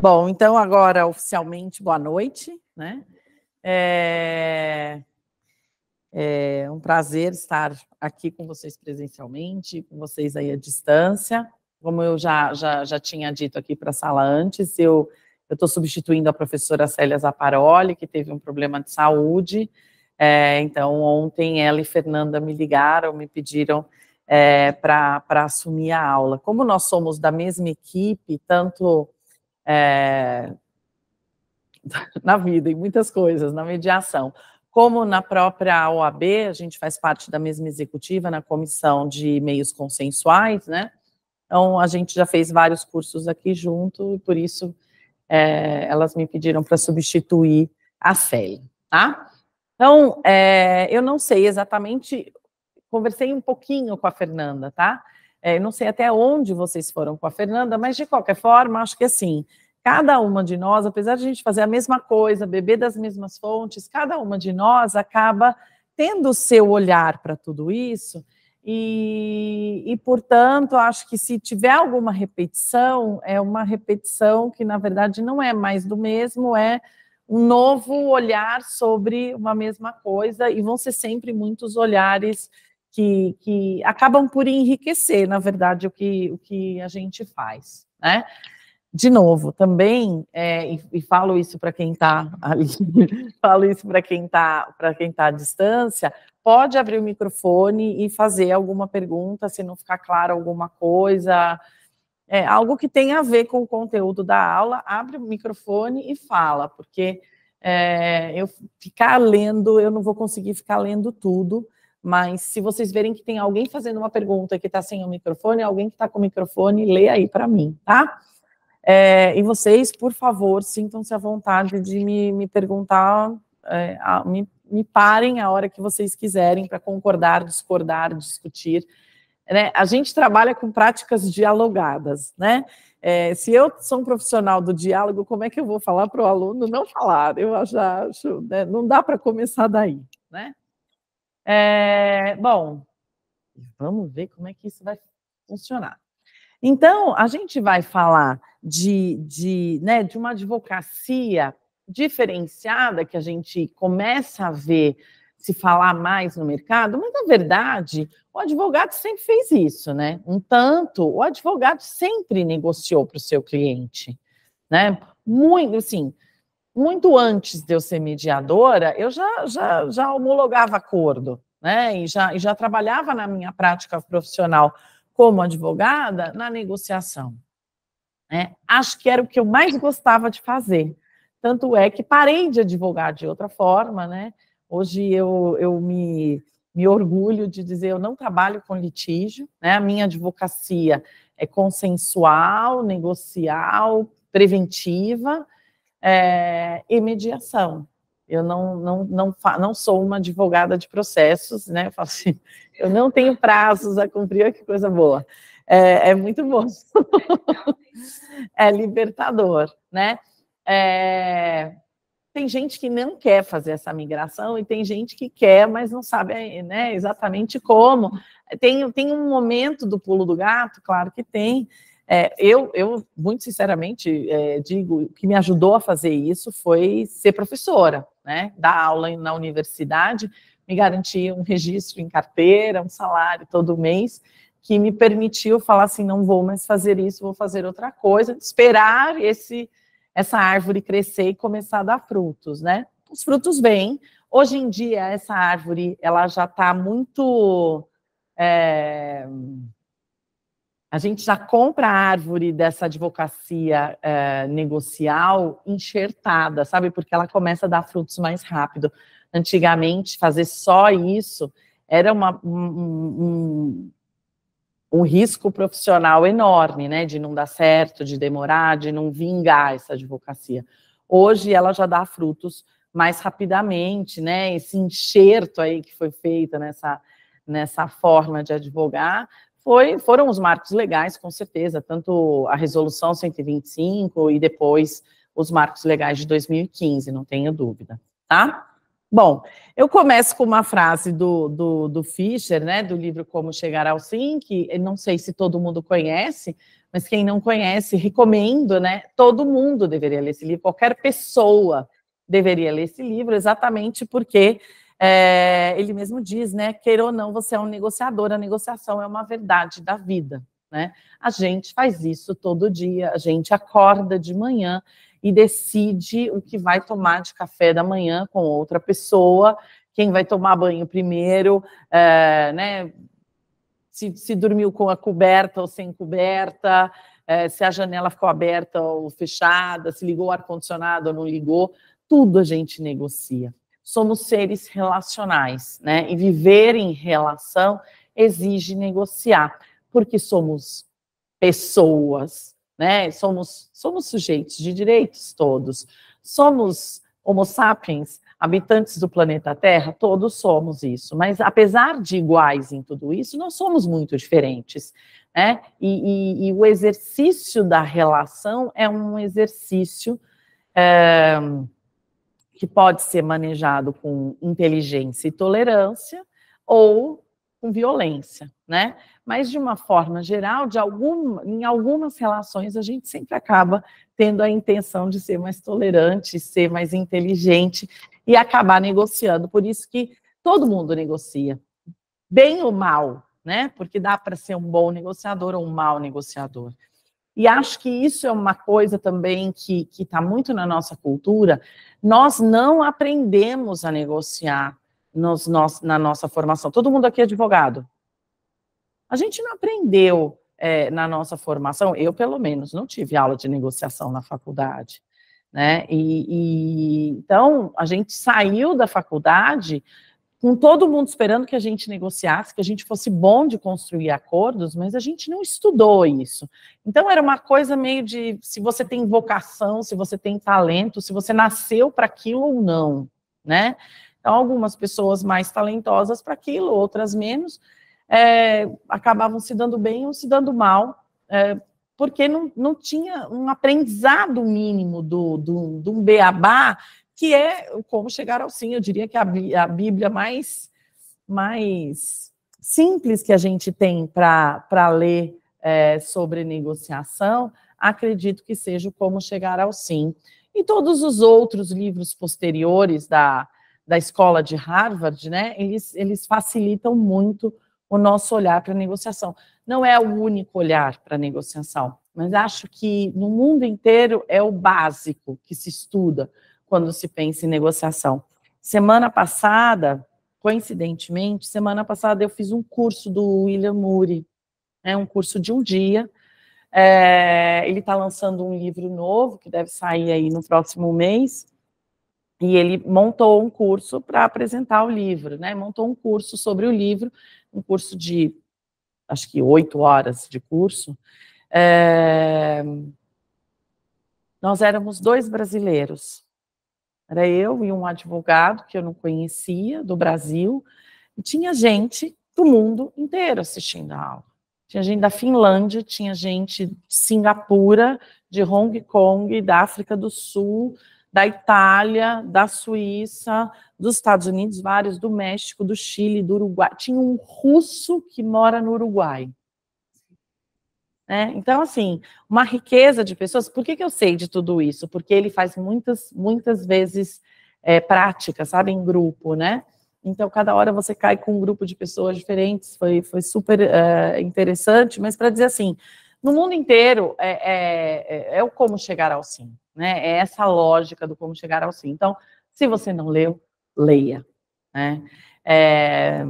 Bom, então agora oficialmente boa noite, né? É, é um prazer estar aqui com vocês presencialmente, com vocês aí à distância. Como eu já, já, já tinha dito aqui para a sala antes, eu estou substituindo a professora Célia Zaparoli, que teve um problema de saúde. É, então, ontem ela e Fernanda me ligaram, me pediram é, para assumir a aula. Como nós somos da mesma equipe, tanto é, na vida, em muitas coisas, na mediação, como na própria OAB, a gente faz parte da mesma executiva na comissão de meios consensuais, né? Então, a gente já fez vários cursos aqui junto, e por isso é, elas me pediram para substituir a Célia, tá? Então, é, eu não sei exatamente conversei um pouquinho com a Fernanda, tá? É, não sei até onde vocês foram com a Fernanda, mas de qualquer forma, acho que assim, cada uma de nós, apesar de a gente fazer a mesma coisa, beber das mesmas fontes, cada uma de nós acaba tendo o seu olhar para tudo isso. E, e, portanto, acho que se tiver alguma repetição, é uma repetição que, na verdade, não é mais do mesmo, é um novo olhar sobre uma mesma coisa, e vão ser sempre muitos olhares que, que acabam por enriquecer, na verdade, o que, o que a gente faz, né? de novo, também, é, e, e, falo isso para quem está ali, falo isso para quem está para quem está à distância, pode abrir o microfone e fazer alguma pergunta, se não ficar claro alguma coisa, é, algo que tenha a ver com o conteúdo da aula, abre o microfone e fala, porque é, eu ficar lendo, eu não vou conseguir ficar lendo tudo, mas se vocês verem que tem alguém fazendo uma pergunta que está sem o microfone, alguém que está com o microfone, lê aí para mim, tá? É, e vocês, por favor, sintam-se à vontade de me, me perguntar, é, a, me, me parem a hora que vocês quiserem para concordar, discordar, discutir. Né? A gente trabalha com práticas dialogadas, né? É, se eu sou um profissional do diálogo, como é que eu vou falar para o aluno não falar? Eu já acho, né? não dá para começar daí, né? É, bom, vamos ver como é que isso vai funcionar. Então, a gente vai falar de, de, né, de uma advocacia diferenciada que a gente começa a ver se falar mais no mercado, mas na verdade o advogado sempre fez isso, né? Um tanto, o advogado sempre negociou para o seu cliente, né? Muito, assim, muito antes de eu ser mediadora, eu já, já, já homologava acordo, né? E já, e já trabalhava na minha prática profissional como advogada na negociação. Né? Acho que era o que eu mais gostava de fazer. Tanto é que parei de advogar de outra forma, né? Hoje eu, eu me, me orgulho de dizer eu não trabalho com litígio, né? A minha advocacia é consensual, negocial, preventiva, é, e mediação. Eu não, não, não, não sou uma advogada de processos, né? Eu falo assim, eu não tenho prazos a cumprir, olha que coisa boa. É, é muito bom. é libertador, né? É, tem gente que não quer fazer essa migração e tem gente que quer, mas não sabe né, exatamente como. Tem, tem um momento do pulo do gato, claro que tem, é, eu, eu, muito sinceramente, é, digo, o que me ajudou a fazer isso foi ser professora, né? Dar aula na universidade, me garantir um registro em carteira, um salário todo mês, que me permitiu falar assim, não vou mais fazer isso, vou fazer outra coisa, esperar esse essa árvore crescer e começar a dar frutos, né? Os frutos vêm. Hoje em dia, essa árvore, ela já está muito... É a gente já compra a árvore dessa advocacia é, negocial enxertada, sabe? Porque ela começa a dar frutos mais rápido. Antigamente, fazer só isso era uma, um, um, um risco profissional enorme, né? De não dar certo, de demorar, de não vingar essa advocacia. Hoje ela já dá frutos mais rapidamente, né? Esse enxerto aí que foi feito nessa, nessa forma de advogar foi, foram os marcos legais, com certeza, tanto a resolução 125 e depois os marcos legais de 2015, não tenha dúvida, tá? Bom, eu começo com uma frase do, do, do Fischer, né, do livro Como Chegar ao Sim, que não sei se todo mundo conhece, mas quem não conhece, recomendo, né, todo mundo deveria ler esse livro, qualquer pessoa deveria ler esse livro, exatamente porque é, ele mesmo diz, né? Queira ou não, você é um negociador, a negociação é uma verdade da vida. Né? A gente faz isso todo dia, a gente acorda de manhã e decide o que vai tomar de café da manhã com outra pessoa, quem vai tomar banho primeiro, é, né? Se, se, dormiu com a coberta ou sem coberta, é, se a janela ficou aberta ou fechada, se ligou o ar-condicionado ou não ligou, tudo a gente negocia somos seres relacionais, né? E viver em relação exige negociar, porque somos pessoas, né? Somos somos sujeitos de direitos todos. Somos Homo sapiens, habitantes do planeta Terra, todos somos isso. Mas apesar de iguais em tudo isso, nós somos muito diferentes. Né? E, e, e o exercício da relação é um exercício. É, que pode ser manejado com inteligência e tolerância ou com violência, né? Mas de uma forma geral, de em algumas relações a gente sempre acaba tendo a intenção de ser mais tolerante, ser mais inteligente e acabar negociando. Por isso que todo mundo negocia, bem ou mal, né? Porque dá para ser um bom negociador ou um mau negociador. E acho que isso é uma coisa também que está muito na nossa cultura. Nós não aprendemos a negociar nos, na nossa formação. Todo mundo aqui é advogado. A gente não aprendeu é, na nossa formação, eu pelo menos não tive aula de negociação na faculdade. Né? E, e, então a gente saiu da faculdade com todo mundo esperando que a gente negociasse, que a gente fosse bom de construir acordos, mas a gente não estudou isso. Então era uma coisa meio de se você tem vocação, se você tem talento, se você nasceu para aquilo ou não, né? Então algumas pessoas mais talentosas para aquilo, outras menos, é, acabavam se dando bem ou se dando mal, é, porque não, não tinha um aprendizado mínimo do, do, do beabá que é como chegar ao sim. Eu diria que a, a Bíblia mais, mais simples que a gente tem para ler é, sobre negociação, acredito que seja o Como Chegar ao Sim. E todos os outros livros posteriores da, da escola de Harvard, né, eles, eles facilitam muito o nosso olhar para a negociação. Não é o único olhar para a negociação, mas acho que no mundo inteiro é o básico que se estuda quando se pensa em negociação. Semana passada, coincidentemente, semana passada eu fiz um curso do William Murray, né, um curso de um dia. É, ele está lançando um livro novo que deve sair aí no próximo mês. E ele montou um curso para apresentar o livro, né? Montou um curso sobre o livro, um curso de acho que oito horas de curso. É, nós éramos dois brasileiros era eu e um advogado que eu não conhecia, do Brasil, e tinha gente do mundo inteiro assistindo a aula. Tinha gente da Finlândia, tinha gente de Singapura, de Hong Kong, da África do Sul, da Itália, da Suíça, dos Estados Unidos, vários, do México, do Chile, do Uruguai. Tinha um russo que mora no Uruguai. Né? Então, assim, uma riqueza de pessoas. Por que, que eu sei de tudo isso? Porque ele faz muitas, muitas vezes é, prática, sabe, em grupo, né? Então, cada hora você cai com um grupo de pessoas diferentes. Foi, foi super é, interessante. Mas para dizer assim, no mundo inteiro é, é, é, é, o como chegar ao sim, né? É essa lógica do como chegar ao sim. Então, se você não leu, leia, né? É,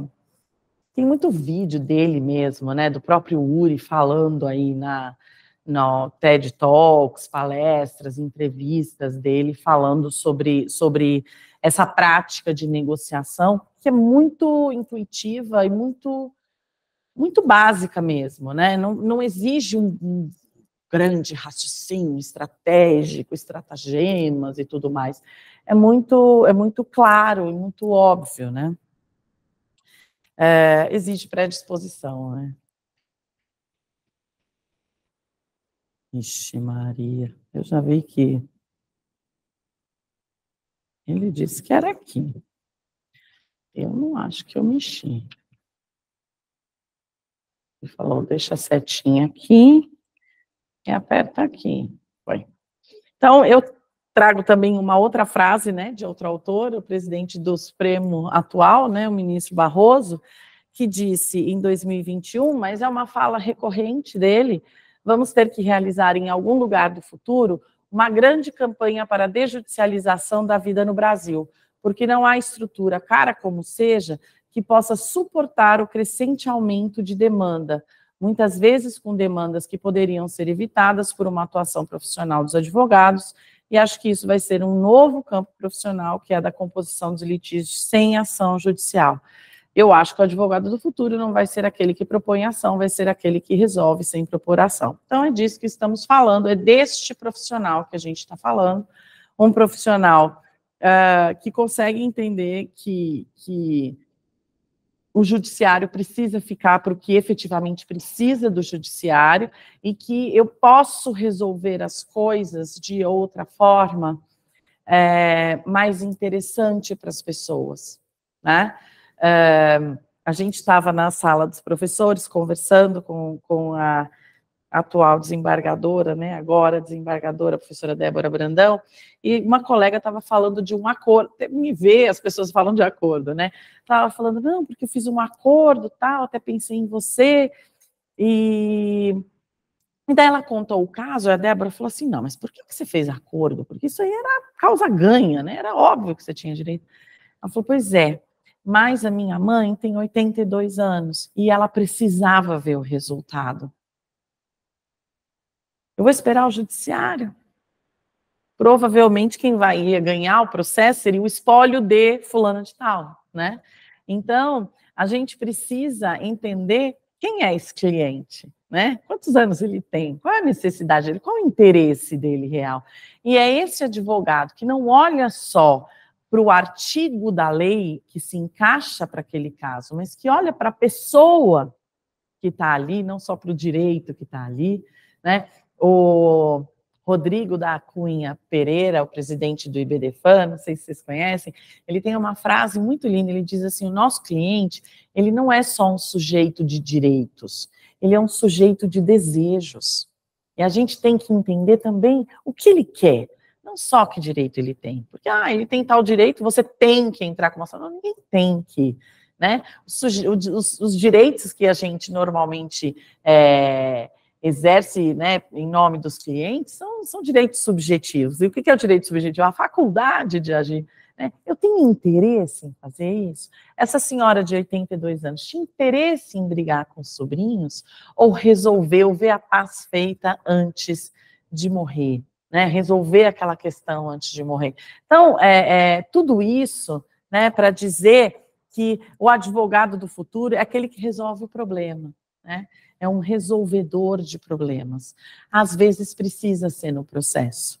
tem muito vídeo dele mesmo, né? Do próprio Uri falando aí na, na TED Talks, palestras, entrevistas dele falando sobre, sobre essa prática de negociação que é muito intuitiva e muito muito básica mesmo, né? Não, não exige um, um grande raciocínio estratégico, estratagemas e tudo mais. É muito é muito claro e muito óbvio, né? é, exige predisposição, né? Ixi, Maria, eu já vi que ele disse que era aqui. Eu não acho que eu mexi. Ele falou, deixa a setinha aqui e aperta aqui. Foi. Então, eu trago também uma outra frase, né, de outro autor, o presidente do Supremo atual, né, o ministro Barroso, que disse em 2021, mas é uma fala recorrente dele, vamos ter que realizar em algum lugar do futuro uma grande campanha para a desjudicialização da vida no Brasil, porque não há estrutura, cara como seja, que possa suportar o crescente aumento de demanda, muitas vezes com demandas que poderiam ser evitadas por uma atuação profissional dos advogados e acho que isso vai ser um novo campo profissional, que é da composição dos litígios sem ação judicial. Eu acho que o advogado do futuro não vai ser aquele que propõe ação, vai ser aquele que resolve sem propor ação. Então, é disso que estamos falando, é deste profissional que a gente está falando, um profissional uh, que consegue entender que, que o judiciário precisa ficar para o que efetivamente precisa do judiciário e que eu posso resolver as coisas de outra forma é, mais interessante para as pessoas, né? É, a gente estava na sala dos professores conversando com, com a atual desembargadora, né, agora desembargadora, professora Débora Brandão, e uma colega estava falando de um acordo, me vê as pessoas falam de acordo, né, estava falando, não, porque eu fiz um acordo, tal, até pensei em você, e, e daí ela contou o caso, a Débora falou assim, não, mas por que, que você fez acordo? Porque isso aí era causa ganha, né, era óbvio que você tinha direito. Ela falou, pois é, mas a minha mãe tem 82 anos, e ela precisava ver o resultado, eu vou esperar o judiciário. Provavelmente quem vai ganhar o processo seria o espólio de fulano de tal, né? Então, a gente precisa entender quem é esse cliente, né? Quantos anos ele tem? Qual é a necessidade dele? Qual é o interesse dele real? E é esse advogado que não olha só para o artigo da lei que se encaixa para aquele caso, mas que olha para a pessoa que está ali, não só para o direito que está ali, né? o Rodrigo da Cunha Pereira, o presidente do IBDFAN, não sei se vocês conhecem, ele tem uma frase muito linda, ele diz assim, o nosso cliente, ele não é só um sujeito de direitos, ele é um sujeito de desejos. E a gente tem que entender também o que ele quer, não só que direito ele tem. Porque, ah, ele tem tal direito, você tem que entrar com uma ação. Não, ninguém tem que. Né? Os, os, os, direitos que a gente normalmente é, exerce né, em nome dos clientes são, são direitos subjetivos. E o que é o direito subjetivo? A faculdade de agir. Né? Eu tenho interesse em fazer isso? Essa senhora de 82 anos tinha interesse em brigar com os sobrinhos ou resolveu ver a paz feita antes de morrer? Né? Resolver aquela questão antes de morrer. Então, é, é tudo isso né, para dizer que o advogado do futuro é aquele que resolve o problema. Né? é um resolvedor de problemas. Às vezes precisa ser no processo.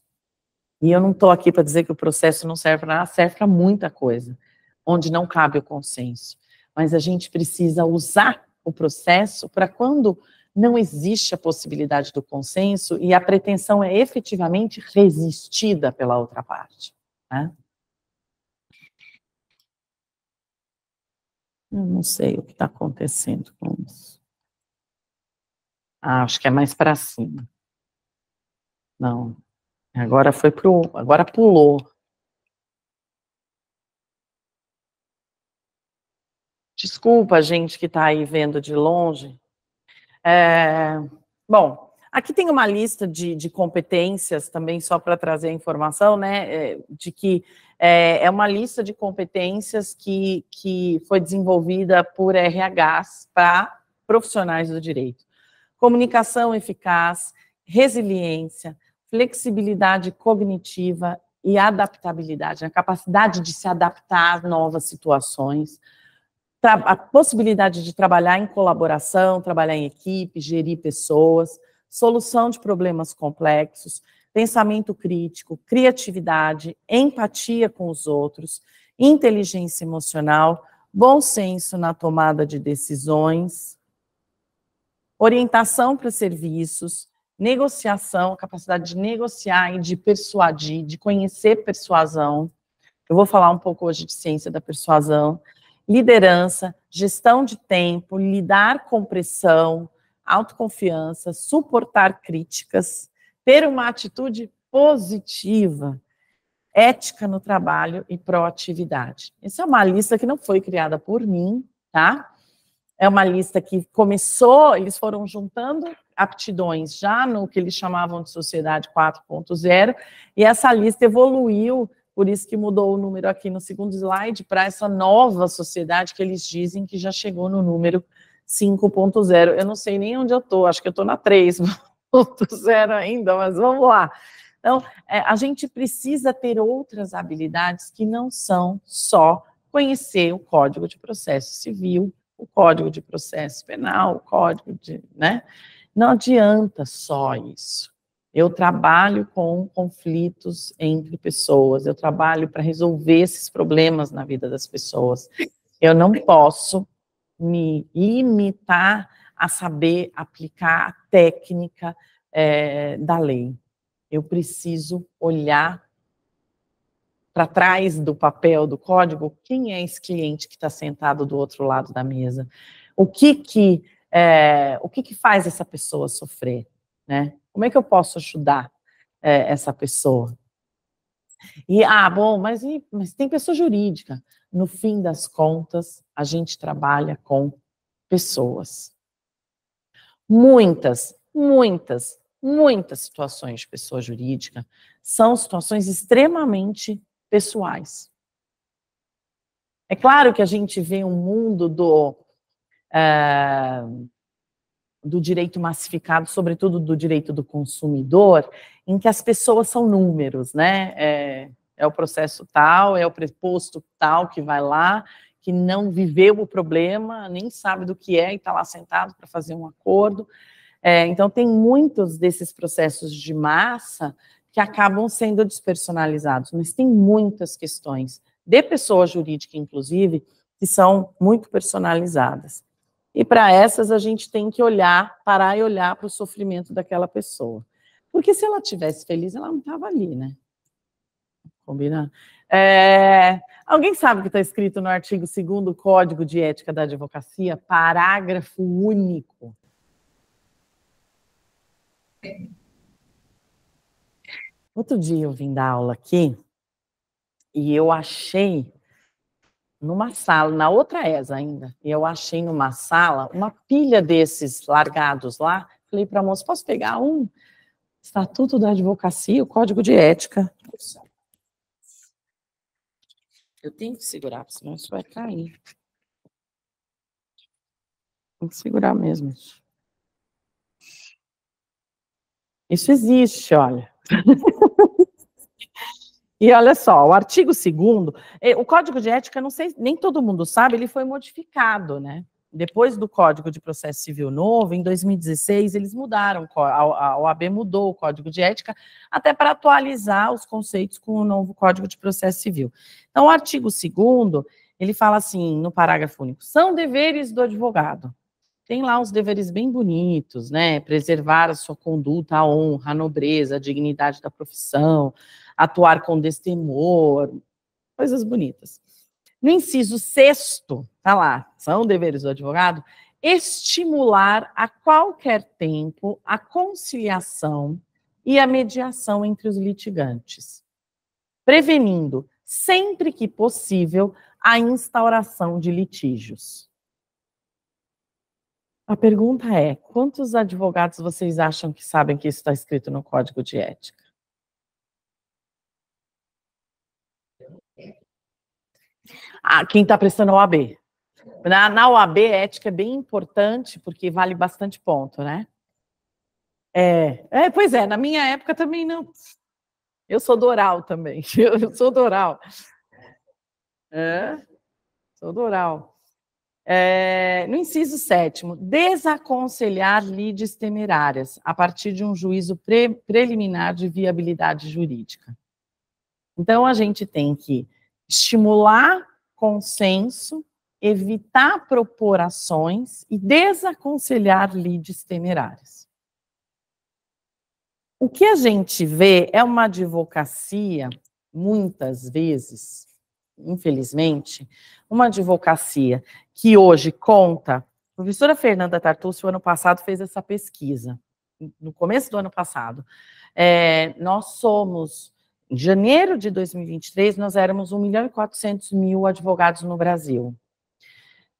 E eu não estou aqui para dizer que o processo não serve para nada, serve para muita coisa, onde não cabe o consenso. Mas a gente precisa usar o processo para quando não existe a possibilidade do consenso e a pretensão é efetivamente resistida pela outra parte. Né? Eu não sei o que está acontecendo com isso. Ah, acho que é mais para cima. Não. Agora foi pro. Agora pulou. Desculpa, gente que está aí vendo de longe. É, bom, aqui tem uma lista de, de competências também, só para trazer a informação, né? É, de que é, é, uma lista de competências que, que foi desenvolvida por RHs para profissionais do direito comunicação eficaz, resiliência, flexibilidade cognitiva e adaptabilidade, a capacidade de se adaptar a novas situações, a possibilidade de trabalhar em colaboração, trabalhar em equipe, gerir pessoas, solução de problemas complexos, pensamento crítico, criatividade, empatia com os outros, inteligência emocional, bom senso na tomada de decisões, orientação para serviços, negociação, capacidade de negociar e de persuadir, de conhecer persuasão. Eu vou falar um pouco hoje de ciência da persuasão, liderança, gestão de tempo, lidar com pressão, autoconfiança, suportar críticas, ter uma atitude positiva, ética no trabalho e proatividade. Essa é uma lista que não foi criada por mim, tá? é uma lista que começou, eles foram juntando aptidões já no que eles chamavam de sociedade 4.0, e essa lista evoluiu, por isso que mudou o número aqui no segundo slide, para essa nova sociedade que eles dizem que já chegou no número 5.0. Eu não sei nem onde eu estou, acho que eu estou na 3.0 ainda, mas vamos lá. Então, é, a gente precisa ter outras habilidades que não são só conhecer o Código de Processo Civil, o Código de Processo Penal, o Código de, né? Não adianta só isso. Eu trabalho com conflitos entre pessoas, eu trabalho para resolver esses problemas na vida das pessoas. Eu não posso me limitar a saber aplicar a técnica é, da lei. Eu preciso olhar para trás do papel do código, quem é esse cliente que está sentado do outro lado da mesa? O que que, é, o que que faz essa pessoa sofrer? Né? Como é que eu posso ajudar é, essa pessoa? E, ah, bom, mas, e, mas tem pessoa jurídica. No fim das contas, a gente trabalha com pessoas. Muitas, muitas, muitas situações de pessoa jurídica são situações extremamente pessoais. É claro que a gente vê um mundo do, uh, do direito massificado, sobretudo do direito do consumidor, em que as pessoas são números, né? É, é o processo tal, é o preposto tal que vai lá, que não viveu o problema, nem sabe do que é e está lá sentado para fazer um acordo. É, então, tem muitos desses processos de massa que acabam sendo despersonalizados. Mas tem muitas questões, de pessoa jurídica, inclusive, que são muito personalizadas. E para essas, a gente tem que olhar, parar e olhar para o sofrimento daquela pessoa. Porque se ela tivesse feliz, ela não estava ali, né? Combinado? É... Alguém sabe o que está escrito no artigo 2 Código de Ética da Advocacia? Parágrafo único. Outro dia eu vim dar aula aqui e eu achei numa sala, na outra ESA ainda, e eu achei numa sala uma pilha desses largados lá. Falei para a moça: posso pegar um? Estatuto da Advocacia, o Código de Ética. Eu tenho que segurar, senão isso vai cair. Tem que segurar mesmo. Isso existe, olha. E olha só, o artigo 2 eh, o Código de Ética, não sei, nem todo mundo sabe, ele foi modificado, né? Depois do Código de Processo Civil Novo, em 2016, eles mudaram, a OAB mudou o Código de Ética, até para atualizar os conceitos com o novo Código de Processo Civil. Então, o artigo 2 ele fala assim, no parágrafo único, são deveres do advogado tem lá uns deveres bem bonitos, né? Preservar a sua conduta, a honra, a nobreza, a dignidade da profissão, atuar com destemor, coisas bonitas. No inciso sexto, tá lá, são deveres do advogado, estimular a qualquer tempo a conciliação e a mediação entre os litigantes, prevenindo, sempre que possível, a instauração de litígios. A pergunta é: quantos advogados vocês acham que sabem que isso está escrito no código de ética? Ah, quem está prestando OAB? Na, na OAB, ética é bem importante, porque vale bastante ponto, né? É, é, pois é, na minha época também não. Eu sou doral também, eu sou doral. É, sou doral. É, no inciso sétimo, desaconselhar lides temerárias a partir de um juízo pre, preliminar de viabilidade jurídica. Então, a gente tem que estimular consenso, evitar propor ações e desaconselhar lides temerárias. O que a gente vê é uma advocacia, muitas vezes, infelizmente, uma advocacia que hoje conta. A professora Fernanda Tartucci, o ano passado, fez essa pesquisa, no começo do ano passado. É, nós somos, em janeiro de 2023, nós éramos 1 milhão e 400 mil advogados no Brasil.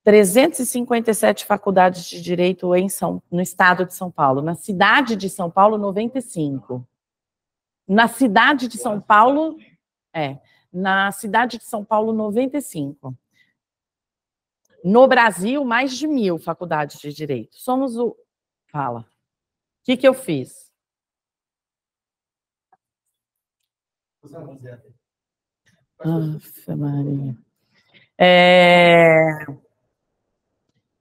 357 faculdades de direito em São, no estado de São Paulo. Na cidade de São Paulo, 95. Na cidade de São Paulo, é. Na cidade de São Paulo, 95. No Brasil, mais de mil faculdades de direito. Somos o. Fala. O que, que eu fiz? Nossa, é Maria. É...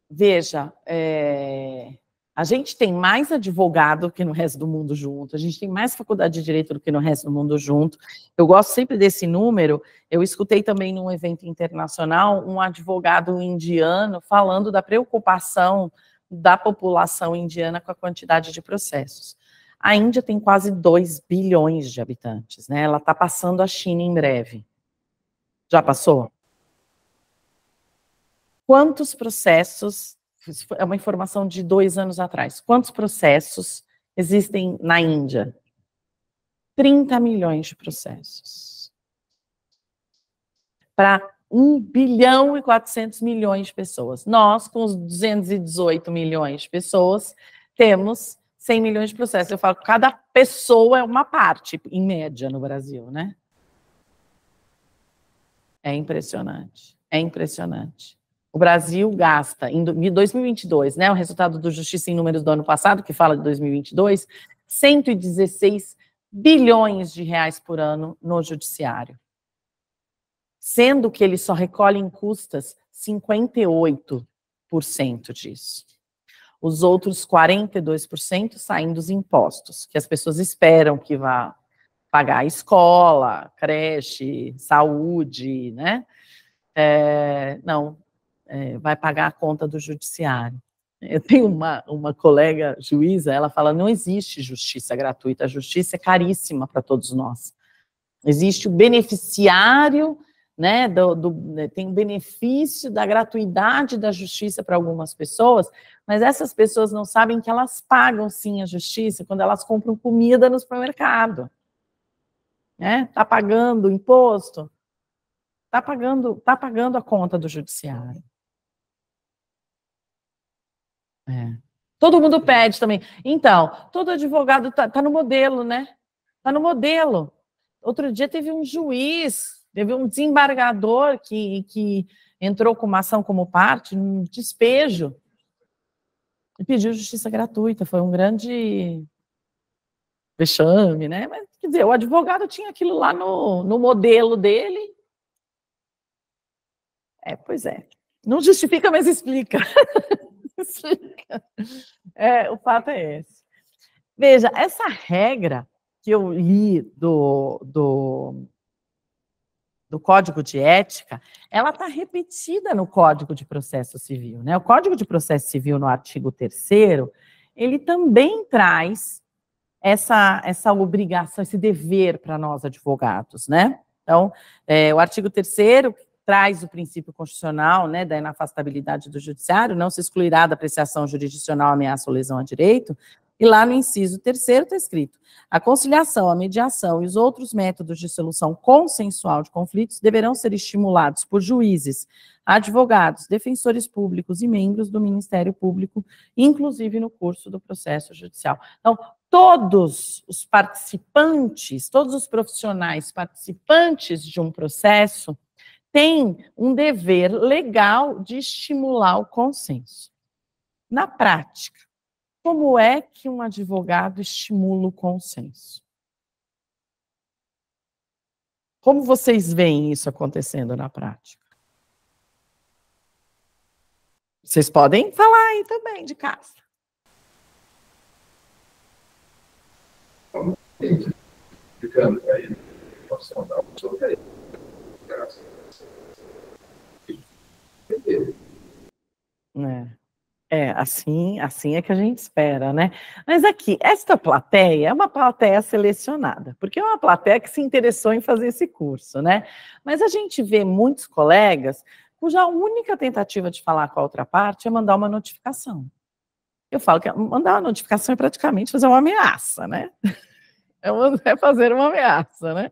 Veja, é... A gente tem mais advogado que no resto do mundo junto, a gente tem mais faculdade de direito do que no resto do mundo junto. Eu gosto sempre desse número. Eu escutei também num evento internacional um advogado indiano falando da preocupação da população indiana com a quantidade de processos. A Índia tem quase 2 bilhões de habitantes, né? Ela está passando a China em breve. Já passou? Quantos processos é uma informação de dois anos atrás. Quantos processos existem na Índia? 30 milhões de processos. Para 1 bilhão e 400 milhões de pessoas. Nós, com os 218 milhões de pessoas, temos 100 milhões de processos. Eu falo cada pessoa é uma parte, em média, no Brasil, né? É impressionante. É impressionante. O Brasil gasta em 2022, né? O resultado do Justiça em Números do ano passado, que fala de 2022, 116 bilhões de reais por ano no judiciário. Sendo que ele só recolhe em custas 58% disso. Os outros 42% saem dos impostos, que as pessoas esperam que vá pagar a escola, creche, saúde, né? É, não, é, vai pagar a conta do judiciário. Eu tenho uma, uma colega juíza, ela fala: não existe justiça gratuita, a justiça é caríssima para todos nós. Existe o beneficiário, né, do, do, né, tem o benefício da gratuidade da justiça para algumas pessoas, mas essas pessoas não sabem que elas pagam sim a justiça quando elas compram comida no supermercado. Né? Tá pagando imposto, tá pagando, tá pagando a conta do judiciário. É. Todo mundo pede também. Então, todo advogado está tá no modelo, né? Está no modelo. Outro dia teve um juiz, teve um desembargador que, que entrou com uma ação como parte, um despejo, e pediu justiça gratuita. Foi um grande vexame, né? Mas, quer dizer, o advogado tinha aquilo lá no, no modelo dele. É, pois é. Não justifica, mas explica. é, o fato é esse. Veja, essa regra que eu li do, do, do Código de Ética, ela está repetida no Código de Processo Civil. Né? O Código de Processo Civil, no artigo 3 ele também traz essa, essa obrigação, esse dever para nós advogados, né? Então, é, o artigo 3 traz o princípio constitucional né, da inafastabilidade do judiciário, não se excluirá da apreciação jurisdicional ameaça ou lesão a direito, e lá no inciso terceiro está escrito: a conciliação, a mediação e os outros métodos de solução consensual de conflitos deverão ser estimulados por juízes, advogados, defensores públicos e membros do Ministério Público, inclusive no curso do processo judicial. Então, todos os participantes, todos os profissionais participantes de um processo tem um dever legal de estimular o consenso. Na prática, como é que um advogado estimula o consenso? Como vocês veem isso acontecendo na prática? Vocês podem falar aí também de casa. Então, Ficando aí, uma sobre aí. Graças é. É, assim, assim é que a gente espera, né? Mas aqui, esta plateia é uma plateia selecionada, porque é uma plateia que se interessou em fazer esse curso, né? Mas a gente vê muitos colegas cuja única tentativa de falar com a outra parte é mandar uma notificação. Eu falo que mandar uma notificação é praticamente fazer uma ameaça, né? É, é fazer uma ameaça, né?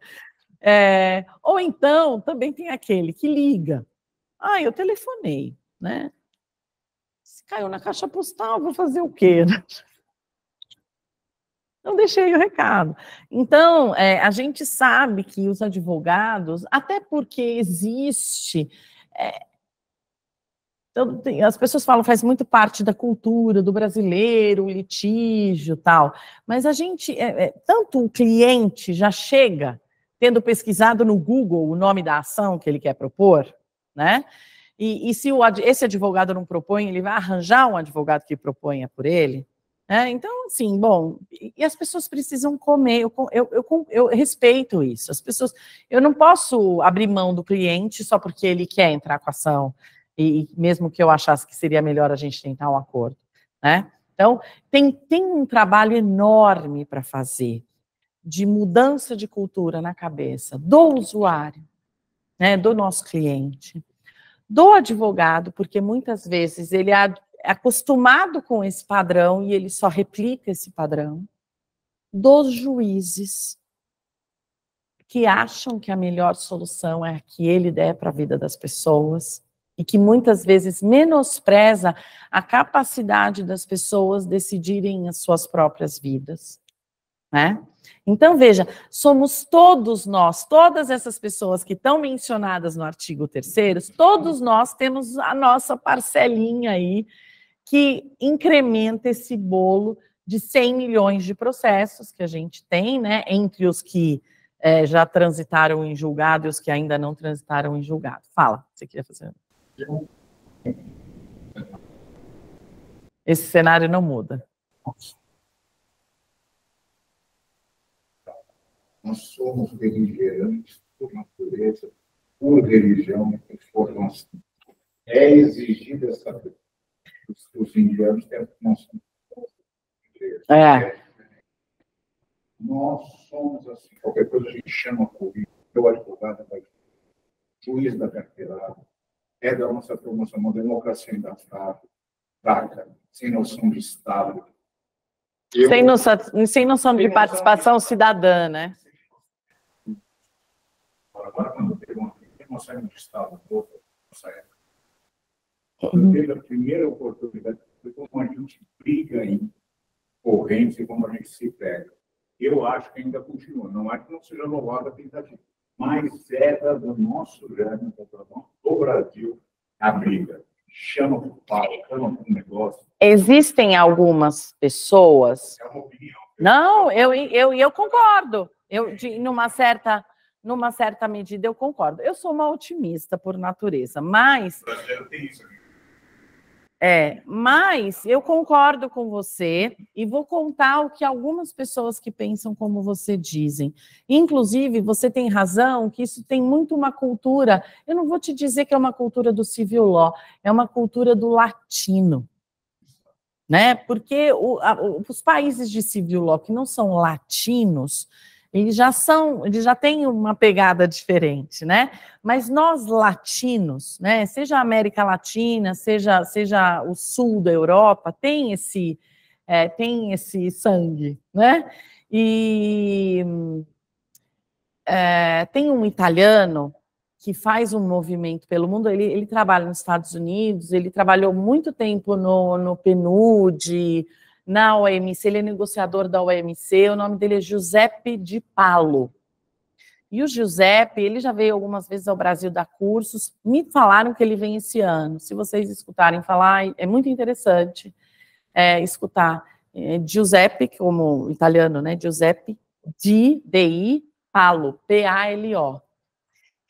É, ou então, também tem aquele que liga ah, eu telefonei, né? Se caiu na caixa postal, vou fazer o quê? Né? Não deixei o recado. Então, é, a gente sabe que os advogados, até porque existe. É, então, tem, as pessoas falam, faz muito parte da cultura do brasileiro, o litígio tal. Mas a gente, é, é, tanto o cliente já chega tendo pesquisado no Google o nome da ação que ele quer propor, né? E, e se o, esse advogado não propõe, ele vai arranjar um advogado que proponha por ele. Né? Então, assim, bom, e as pessoas precisam comer, eu, eu, eu, eu respeito isso. As pessoas, eu não posso abrir mão do cliente só porque ele quer entrar com a ação, e, mesmo que eu achasse que seria melhor a gente tentar um acordo, né? Então, tem, tem um trabalho enorme para fazer de mudança de cultura na cabeça do usuário, né, do nosso cliente, do advogado, porque muitas vezes ele é, é acostumado com esse padrão e ele só replica esse padrão, dos juízes que acham que a melhor solução é a que ele der para a vida das pessoas e que muitas vezes menospreza a capacidade das pessoas decidirem as suas próprias vidas, né? Então, veja, somos todos nós, todas essas pessoas que estão mencionadas no artigo 3, todos nós temos a nossa parcelinha aí que incrementa esse bolo de 100 milhões de processos que a gente tem, né, entre os que é, já transitaram em julgado e os que ainda não transitaram em julgado. Fala, você queria fazer. Esse cenário não muda. Nós somos beligerantes por natureza, por religião e formação. É exigida essa os, os indianos têm uma é. Nós somos assim, qualquer coisa a gente chama político, eu advogado, mas juiz da carteirada, é da nossa promoção, uma democracia engatada, fraca, sem noção de Estado. Eu, sem noção, sem noção de sem participação noção cidadã, né? Agora, quando uma quem não sabe onde estado, o povo, nossa época, uhum. eu tive a primeira oportunidade, foi como a gente briga em correntes e como a gente se pega. Eu acho que ainda continua, não acho que não seja louvada a tentativa, mas era é do nosso grande do Brasil, a briga. Chama para o chama para o negócio. Existem algumas pessoas. É uma opinião. Não, eu, eu, eu concordo. Eu, de, numa certa numa certa medida, eu concordo. Eu sou uma otimista por natureza, mas. É, mas eu concordo com você e vou contar o que algumas pessoas que pensam como você dizem. Inclusive, você tem razão que isso tem muito uma cultura. Eu não vou te dizer que é uma cultura do civil law, é uma cultura do latino. Né? Porque o, a, os países de civil law que não são latinos, eles já são, eles já têm uma pegada diferente, né? Mas nós latinos, né? Seja a América Latina, seja, seja o sul da Europa, tem esse, é, tem esse sangue, né? E é, tem um italiano que faz um movimento pelo mundo. Ele, ele trabalha nos Estados Unidos, ele trabalhou muito tempo no, no PNUD, na OMC, ele é negociador da OMC, o nome dele é Giuseppe Di Palo. E o Giuseppe, ele já veio algumas vezes ao Brasil dar cursos, me falaram que ele vem esse ano. Se vocês escutarem falar, é muito interessante é, escutar. É, Giuseppe, como italiano, né? Giuseppe Di, D-I, Palo, P-A-L-O.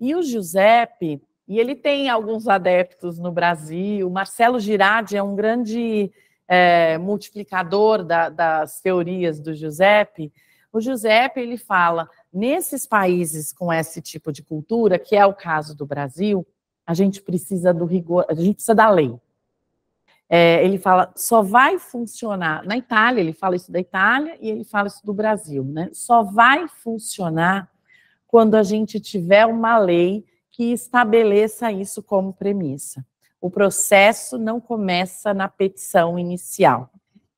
E o Giuseppe, e ele tem alguns adeptos no Brasil, Marcelo Girardi é um grande é, multiplicador da, das teorias do Giuseppe, o Giuseppe ele fala nesses países com esse tipo de cultura, que é o caso do Brasil, a gente precisa do rigor, a gente precisa da lei. É, ele fala só vai funcionar na Itália, ele fala isso da Itália e ele fala isso do Brasil, né? Só vai funcionar quando a gente tiver uma lei que estabeleça isso como premissa o processo não começa na petição inicial.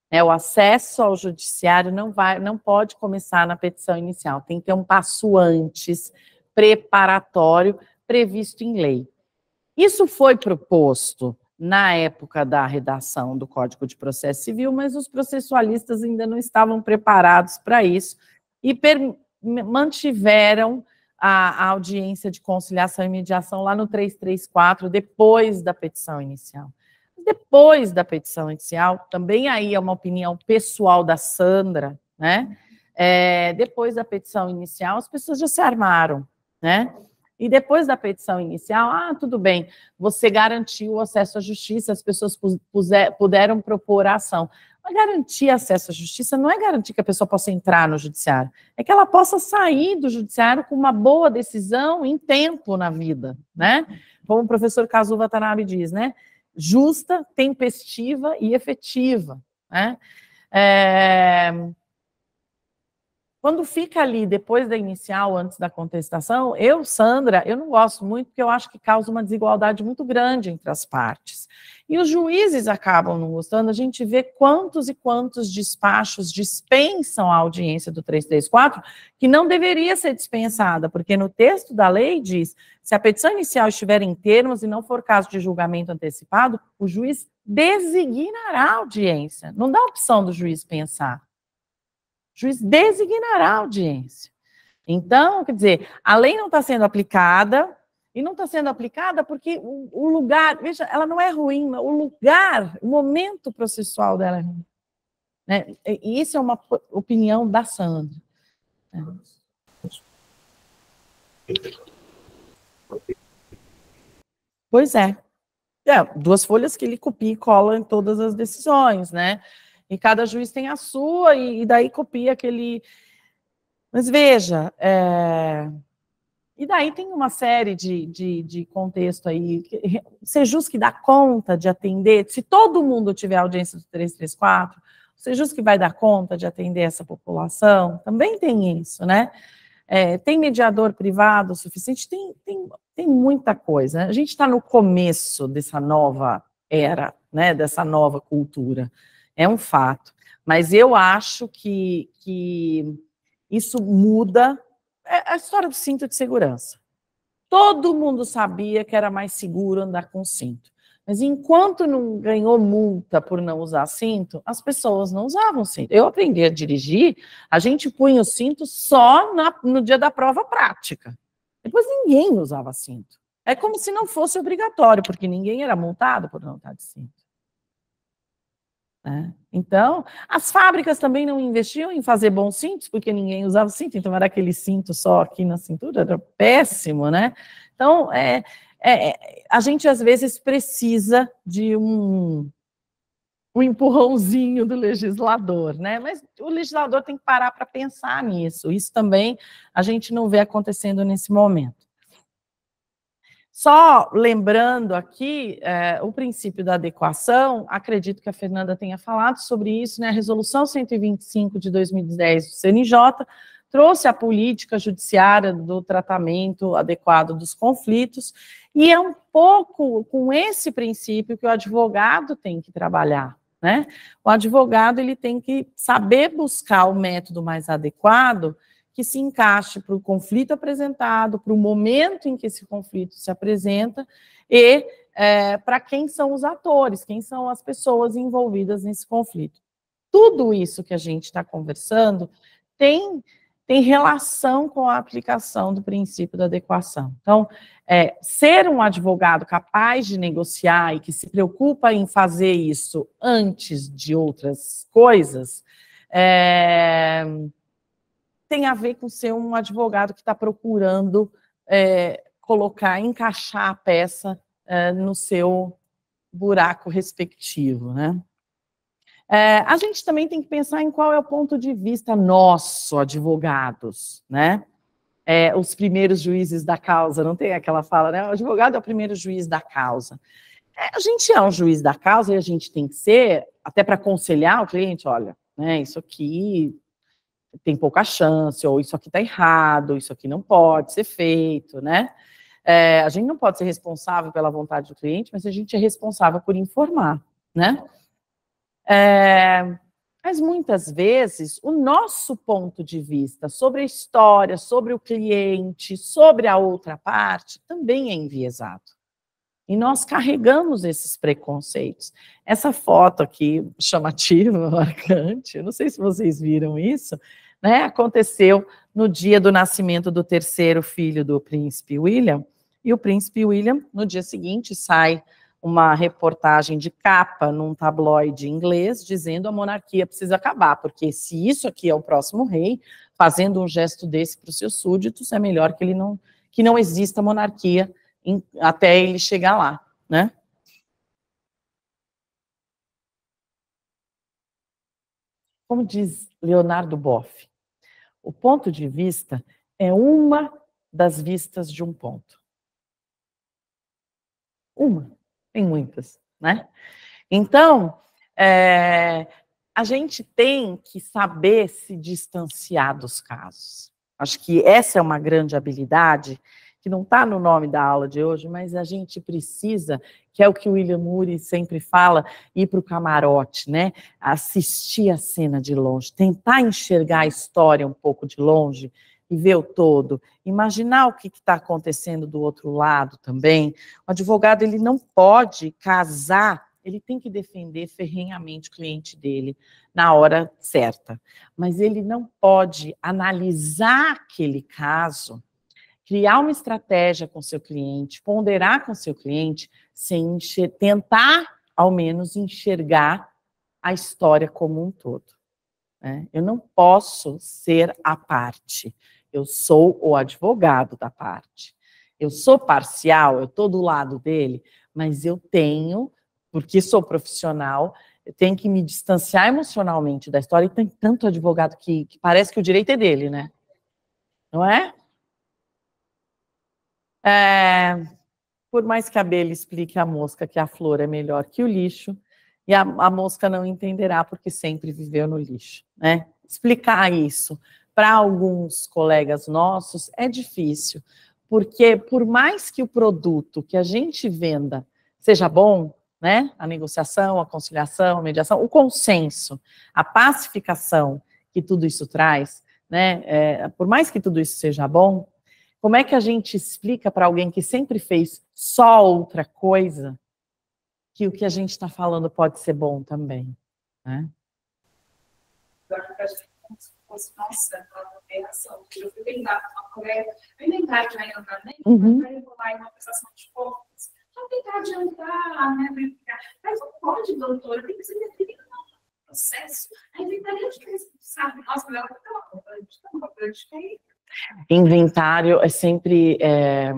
Né? O acesso ao judiciário não, vai, não pode começar na petição inicial, tem que ter um passo antes, preparatório, previsto em lei. Isso foi proposto na época da redação do Código de Processo Civil, mas os processualistas ainda não estavam preparados para isso e mantiveram a, a audiência de conciliação e mediação lá no 334, depois da petição inicial. Depois da petição inicial, também aí é uma opinião pessoal da Sandra, né? É, depois da petição inicial, as pessoas já se armaram, né? E depois da petição inicial, ah, tudo bem, você garantiu o acesso à justiça, as pessoas puser, puderam propor a ação garantir acesso à justiça não é garantir que a pessoa possa entrar no judiciário, é que ela possa sair do judiciário com uma boa decisão em tempo na vida, né? Como o professor Kazu Watanabe diz, né? Justa, tempestiva e efetiva, né? É... Quando fica ali depois da inicial, antes da contestação, eu, Sandra, eu não gosto muito, porque eu acho que causa uma desigualdade muito grande entre as partes. E os juízes acabam não gostando, a gente vê quantos e quantos despachos dispensam a audiência do 334, que não deveria ser dispensada, porque no texto da lei diz: se a petição inicial estiver em termos e não for caso de julgamento antecipado, o juiz designará a audiência. Não dá opção do juiz pensar juiz designará a audiência. Então, quer dizer, a lei não está sendo aplicada, e não está sendo aplicada porque o, o, lugar, veja, ela não é ruim, o lugar, o momento processual dela é ruim. Né? E isso é uma opinião da Sandra. Né? Pois é. é. Duas folhas que ele copia e cola em todas as decisões, né? E cada juiz tem a sua, e, e daí copia aquele. Mas veja, é... e daí tem uma série de, de, de contexto aí. Sejus que dá conta de atender, se todo mundo tiver audiência do 334, Sejus que vai dar conta de atender essa população, também tem isso, né? É, tem mediador privado o suficiente? Tem, tem, tem muita coisa. Né? A gente está no começo dessa nova era, né? dessa nova cultura é um fato. Mas eu acho que, que isso muda é a história do cinto de segurança. Todo mundo sabia que era mais seguro andar com cinto. Mas enquanto não ganhou multa por não usar cinto, as pessoas não usavam cinto. Eu aprendi a dirigir, a gente punha o cinto só na, no dia da prova prática. Depois ninguém usava cinto. É como se não fosse obrigatório, porque ninguém era multado por não estar de cinto. Né? Então, as fábricas também não investiam em fazer bons cintos, porque ninguém usava cinto, então era aquele cinto só aqui na cintura, era péssimo, né? Então, é, é, é a gente às vezes precisa de um, um empurrãozinho do legislador, né? Mas o legislador tem que parar para pensar nisso. Isso também a gente não vê acontecendo nesse momento. Só lembrando aqui é, o princípio da adequação, acredito que a Fernanda tenha falado sobre isso, né? A resolução 125 de 2010 do CNJ trouxe a política judiciária do tratamento adequado dos conflitos, e é um pouco com esse princípio que o advogado tem que trabalhar, né? O advogado ele tem que saber buscar o método mais adequado que se encaixe para o conflito apresentado, para o momento em que esse conflito se apresenta e é, para quem são os atores, quem são as pessoas envolvidas nesse conflito. Tudo isso que a gente está conversando tem tem relação com a aplicação do princípio da adequação. Então, é, ser um advogado capaz de negociar e que se preocupa em fazer isso antes de outras coisas, é, tem a ver com ser um advogado que está procurando é, colocar, encaixar a peça é, no seu buraco respectivo, né? É, a gente também tem que pensar em qual é o ponto de vista nosso, advogados, né? É, os primeiros juízes da causa, não tem aquela fala, né? O advogado é o primeiro juiz da causa. É, a gente é um juiz da causa e a gente tem que ser, até para aconselhar o cliente, olha, né, isso aqui tem pouca chance, ou isso aqui está errado, isso aqui não pode ser feito, né? É, a gente não pode ser responsável pela vontade do cliente, mas a gente é responsável por informar, né? É, mas muitas vezes o nosso ponto de vista sobre a história, sobre o cliente, sobre a outra parte, também é enviesado. E nós carregamos esses preconceitos. Essa foto aqui, chamativa, marcante, eu não sei se vocês viram isso, né, aconteceu no dia do nascimento do terceiro filho do príncipe William. E o príncipe William, no dia seguinte, sai uma reportagem de capa num tabloide inglês dizendo a monarquia precisa acabar, porque se isso aqui é o próximo rei, fazendo um gesto desse para os seus súditos, é melhor que ele não que não exista monarquia em, até ele chegar lá, né? Como diz Leonardo Boff, o ponto de vista é uma das vistas de um ponto. Uma, tem muitas, né? Então, é, a gente tem que saber se distanciar dos casos. Acho que essa é uma grande habilidade que não está no nome da aula de hoje, mas a gente precisa, que é o que o William Murray sempre fala, ir para o camarote, né? Assistir a cena de longe, tentar enxergar a história um pouco de longe e ver o todo, imaginar o que está acontecendo do outro lado também. O advogado ele não pode casar ele tem que defender ferrenhamente o cliente dele na hora certa. Mas ele não pode analisar aquele caso criar uma estratégia com seu cliente, ponderar com seu cliente, sem tentar ao menos enxergar a história como um todo. Né? Eu não posso ser a parte. Eu sou o advogado da parte. Eu sou parcial, eu estou do lado dele, mas eu tenho, porque sou profissional, eu tenho que me distanciar emocionalmente da história. E tem tanto advogado que, que parece que o direito é dele, né? Não é? É, por mais que a abelha explique à mosca que a flor é melhor que o lixo, e a, a mosca não entenderá porque sempre viveu no lixo. Né? Explicar isso para alguns colegas nossos é difícil, porque por mais que o produto que a gente venda seja bom, né? A negociação, a conciliação, a mediação, o consenso, a pacificação que tudo isso traz, né? É, por mais que tudo isso seja bom, como é que a gente explica para alguém que sempre fez só outra coisa que o que a gente está falando pode ser bom também? Né? Eu acho que a gente como se fosse, nossa, ela tem razão. Eu fui brindar com uma colega, eu nem vai adiantar nem, uhum. vai rolar em uma prestação de contas. Não tem que adiantar, né? Mas não pode, doutora, tem que ser definido no processo. A inventaria tá de que sabe, nossa, ela é tão arrogante, tão arrogante, que é aí Inventário é sempre. É,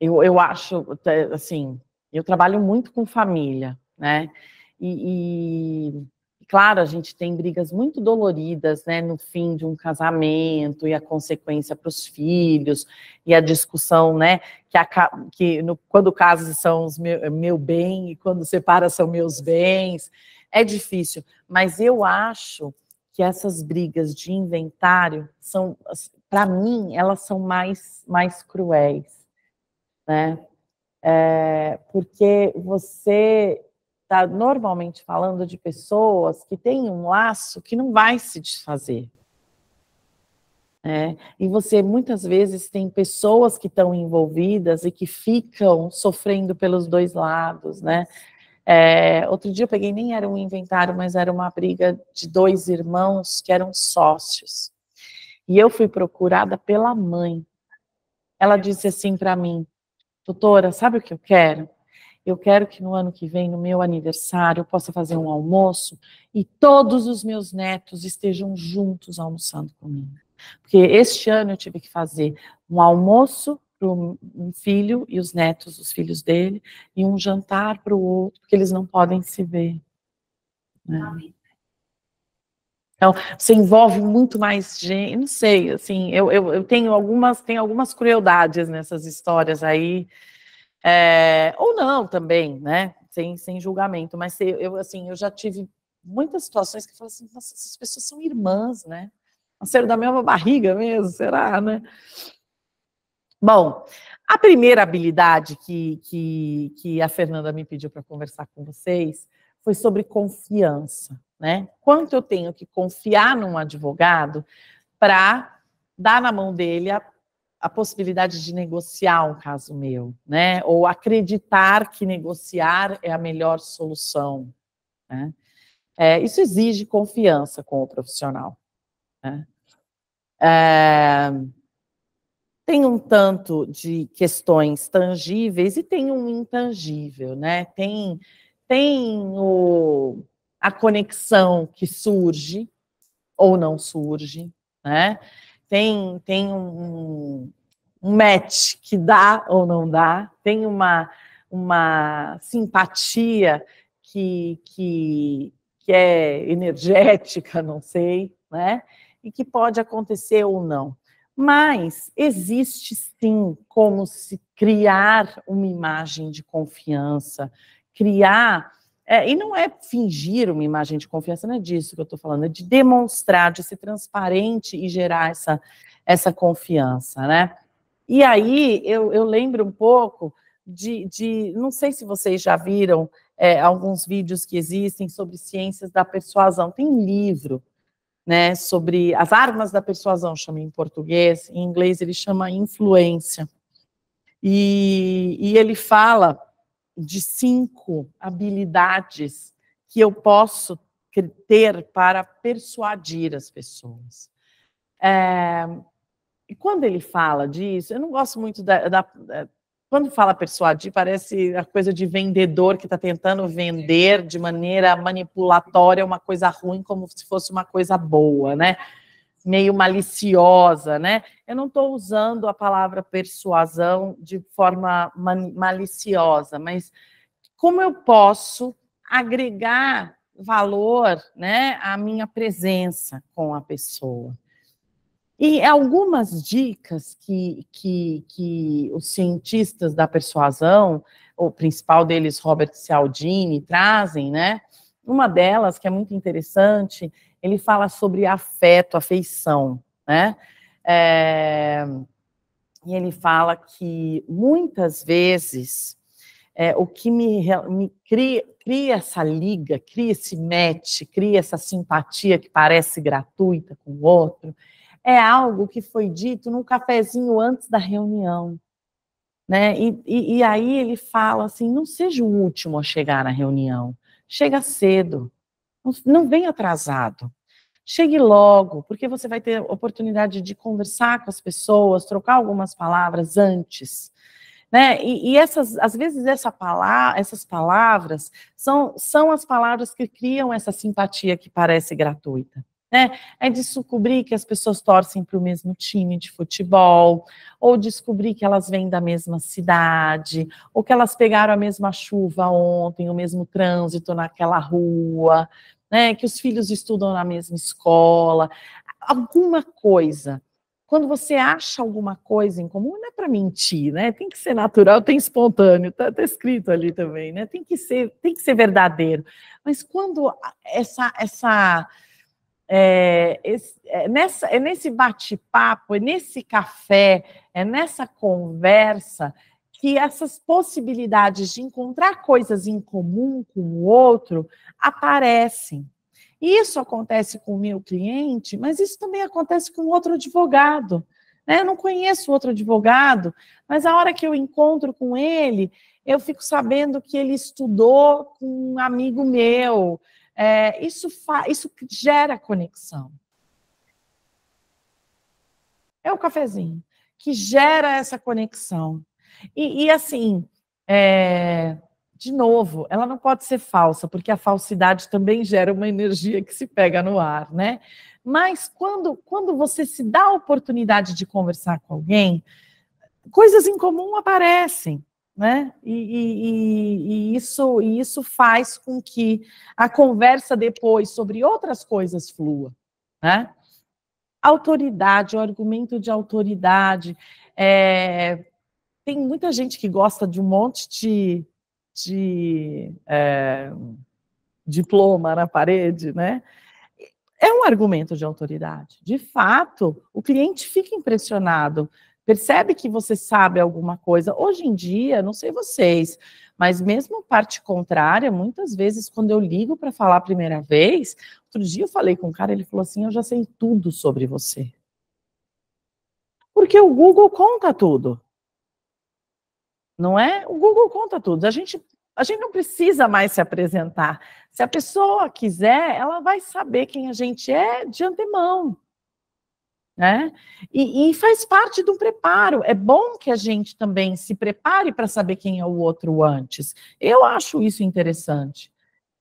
eu, eu acho, tá, assim, eu trabalho muito com família, né? E, e, claro, a gente tem brigas muito doloridas, né, no fim de um casamento e a consequência para os filhos e a discussão, né, que, a, que no, quando casas são os meu, meu bem e quando separa são meus bens. É difícil, mas eu acho que essas brigas de inventário são, para mim, elas são mais, mais cruéis, né? É, porque você está normalmente falando de pessoas que têm um laço que não vai se desfazer. É, e você muitas vezes tem pessoas que estão envolvidas e que ficam sofrendo pelos dois lados, né? É, outro dia eu peguei, nem era um inventário, mas era uma briga de dois irmãos que eram sócios. E eu fui procurada pela mãe. Ela disse assim para mim: Doutora, sabe o que eu quero? Eu quero que no ano que vem, no meu aniversário, eu possa fazer um almoço e todos os meus netos estejam juntos almoçando comigo. Porque este ano eu tive que fazer um almoço para um filho e os netos, os filhos dele, e um jantar para o outro, porque eles não podem se ver. Né? Então, você envolve muito mais gente, não sei, assim, eu, eu, eu tenho algumas, tem algumas crueldades nessas histórias aí, é, ou não também, né, sem, sem julgamento, mas eu, assim, eu já tive muitas situações que eu falo assim, nossa, essas pessoas são irmãs, né, nasceram da mesma barriga mesmo, será, né, Bom, a primeira habilidade que, que, que a Fernanda me pediu para conversar com vocês foi sobre confiança, né? Quanto eu tenho que confiar num advogado para dar na mão dele a, a, possibilidade de negociar um caso meu, né? Ou acreditar que negociar é a melhor solução. Né? É, isso exige confiança com o profissional. Né? É, tem um tanto de questões tangíveis e tem um intangível, né? Tem, tem o, a conexão que surge ou não surge, né? Tem, tem um, um match que dá ou não dá, tem uma, uma simpatia que, que, que é energética, não sei, né? E que pode acontecer ou não. Mas existe sim como se criar uma imagem de confiança, criar. É, e não é fingir uma imagem de confiança, não é disso que eu estou falando, é de demonstrar, de ser transparente e gerar essa, essa confiança, né? E aí eu, eu lembro um pouco de, de, Não sei se vocês já viram é, alguns vídeos que existem sobre ciências da persuasão, tem livro né, sobre as armas da persuasão, chama em português, em inglês ele chama influência. E, e ele fala de cinco habilidades que eu posso ter para persuadir as pessoas. É, e quando ele fala disso, eu não gosto muito da, da quando fala persuadir, parece a coisa de vendedor que está tentando vender de maneira manipulatória uma coisa ruim como se fosse uma coisa boa, né? Meio maliciosa, né? Eu não estou usando a palavra persuasão de forma maliciosa, mas como eu posso agregar valor, né, à minha presença com a pessoa? E algumas dicas que, que, que os cientistas da persuasão, o principal deles, Robert Cialdini, trazem, né? Uma delas, que é muito interessante, ele fala sobre afeto, afeição, né? É, e ele fala que muitas vezes é, o que me, me cria, cria, essa liga, cria esse match, cria essa simpatia que parece gratuita com o outro, é algo que foi dito num cafezinho antes da reunião. Né? E, e, e aí ele fala assim: não seja o último a chegar na reunião, chega cedo, não, venha atrasado. Chegue logo, porque você vai ter oportunidade de conversar com as pessoas, trocar algumas palavras antes. Né? E, e, essas, às vezes essa palavra, essas palavras são, são as palavras que criam essa simpatia que parece gratuita né? É descobrir que as pessoas torcem para o mesmo time de futebol, ou descobrir que elas vêm da mesma cidade, ou que elas pegaram a mesma chuva ontem, o mesmo trânsito naquela rua, né? Que os filhos estudam na mesma escola, alguma coisa quando você acha alguma coisa em comum, não é para mentir, né? Tem que ser natural, tem espontâneo, tá, tá, escrito ali também, né? Tem que ser, tem que ser verdadeiro. Mas quando essa essa é, esse, é, nessa, é nesse bate-papo, é nesse café, é nessa conversa que essas possibilidades de encontrar coisas em comum com o outro aparecem. Isso acontece com o meu cliente, mas isso também acontece com outro advogado. Né? Eu não conheço outro advogado, mas a hora que eu encontro com ele, eu fico sabendo que ele estudou com um amigo meu, é, isso, isso gera conexão. É o cafezinho que gera essa conexão. E, e assim, é, de novo, ela não pode ser falsa, porque a falsidade também gera uma energia que se pega no ar, né? Mas quando, quando você se dá a oportunidade de conversar com alguém, coisas em comum aparecem né? E, e, e, isso, e isso faz com que a conversa depois sobre outras coisas flua, né? Autoridade, o argumento de autoridade. É... Tem muita gente que gosta de um monte de, de é... diploma na parede, né? É um argumento de autoridade. De fato, o cliente fica impressionado percebe que você sabe alguma coisa. Hoje em dia, não sei vocês, mas mesmo parte contrária, muitas vezes quando eu ligo para falar a primeira vez, outro dia eu falei com um cara, ele falou assim: "Eu já sei tudo sobre você". Porque o Google conta tudo. Não é? O Google conta tudo. A gente a gente não precisa mais se apresentar. Se a pessoa quiser, ela vai saber quem a gente é de antemão né? E, e, faz parte de um preparo. É bom que a gente também se prepare para saber quem é o outro antes. Eu acho isso interessante.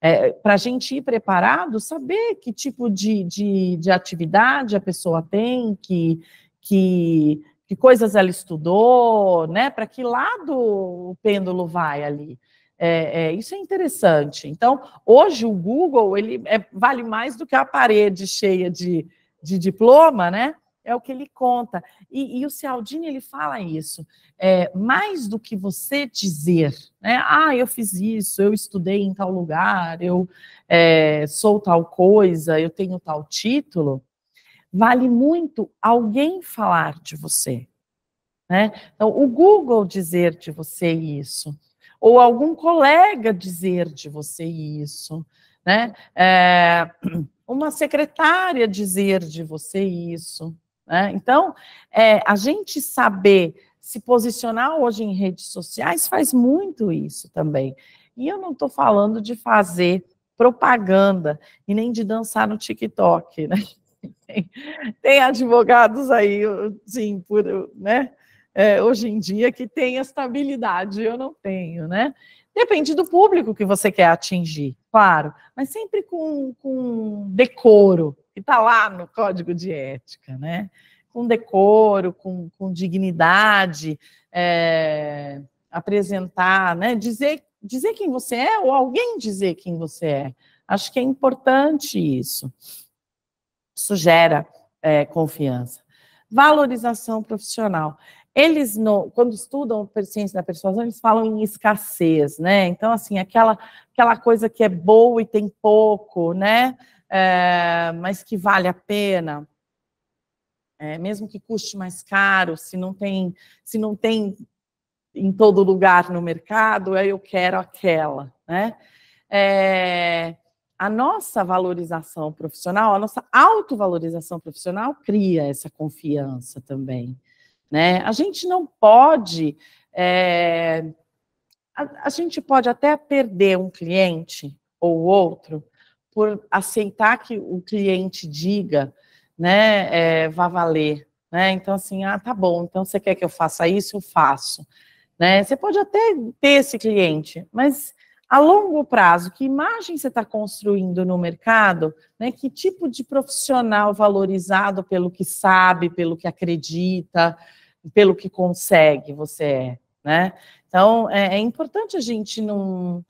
É, para a gente ir preparado, saber que tipo de, de, de atividade a pessoa tem, que, que, que coisas ela estudou, né? Para que lado o pêndulo vai ali. É, é, isso é interessante. Então, hoje o Google ele é, vale mais do que a parede cheia de de diploma, né? É o que ele conta. E, e o Cialdini, ele fala isso. É, mais do que você dizer, né? Ah, eu fiz isso, eu estudei em tal lugar, eu é, sou tal coisa, eu tenho tal título, vale muito alguém falar de você. Né? Então, o Google dizer de você isso, ou algum colega dizer de você isso, né? Uhum. É, uma secretária dizer de você isso, né? Então, é, a gente saber se posicionar hoje em redes sociais faz muito isso também. E eu não estou falando de fazer propaganda e nem de dançar no TikTok, né? Tem, advogados aí, sim, por, né? É, hoje em dia que tem estabilidade, eu não tenho, né? Depende do público que você quer atingir, claro, mas sempre com, com decoro, que está lá no código de ética, né? Com decoro, com, com dignidade, é, apresentar, né? Dizer, dizer quem você é ou alguém dizer quem você é. Acho que é importante isso. Isso gera é, confiança. Valorização profissional. Eles, no, quando estudam ciência da persuasão, eles falam em escassez, né? Então, assim, aquela, aquela coisa que é boa e tem pouco, né? É, mas que vale a pena. É, mesmo que custe mais caro, se não tem, se não tem em todo lugar no mercado, é, eu quero aquela, né? É, a nossa valorização profissional, a nossa autovalorização profissional cria essa confiança também. Né? A gente não pode. É, a, a gente pode até perder um cliente ou outro por aceitar que o cliente diga, né, é, vá valer, né? Então assim, ah, tá bom. Então você quer que eu faça isso, eu faço, né? Você pode até ter esse cliente, mas a longo prazo, que imagem você está construindo no mercado, né? Que tipo de profissional valorizado pelo que sabe, pelo que acredita, pelo que consegue você é, né? Então, é, é importante a gente não,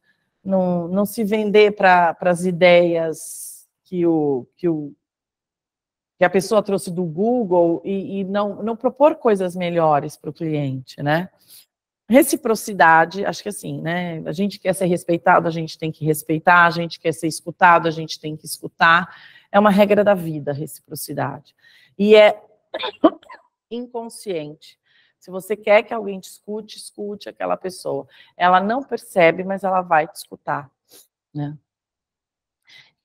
não, não se vender para as ideias que o, que o que a pessoa trouxe do Google e, e não, não propor coisas melhores para o cliente, né? Reciprocidade, acho que assim, né? A gente quer ser respeitado, a gente tem que respeitar, a gente quer ser escutado, a gente tem que escutar. É uma regra da vida, reciprocidade. E é inconsciente. Se você quer que alguém te escute, escute aquela pessoa. Ela não percebe, mas ela vai te escutar. Né?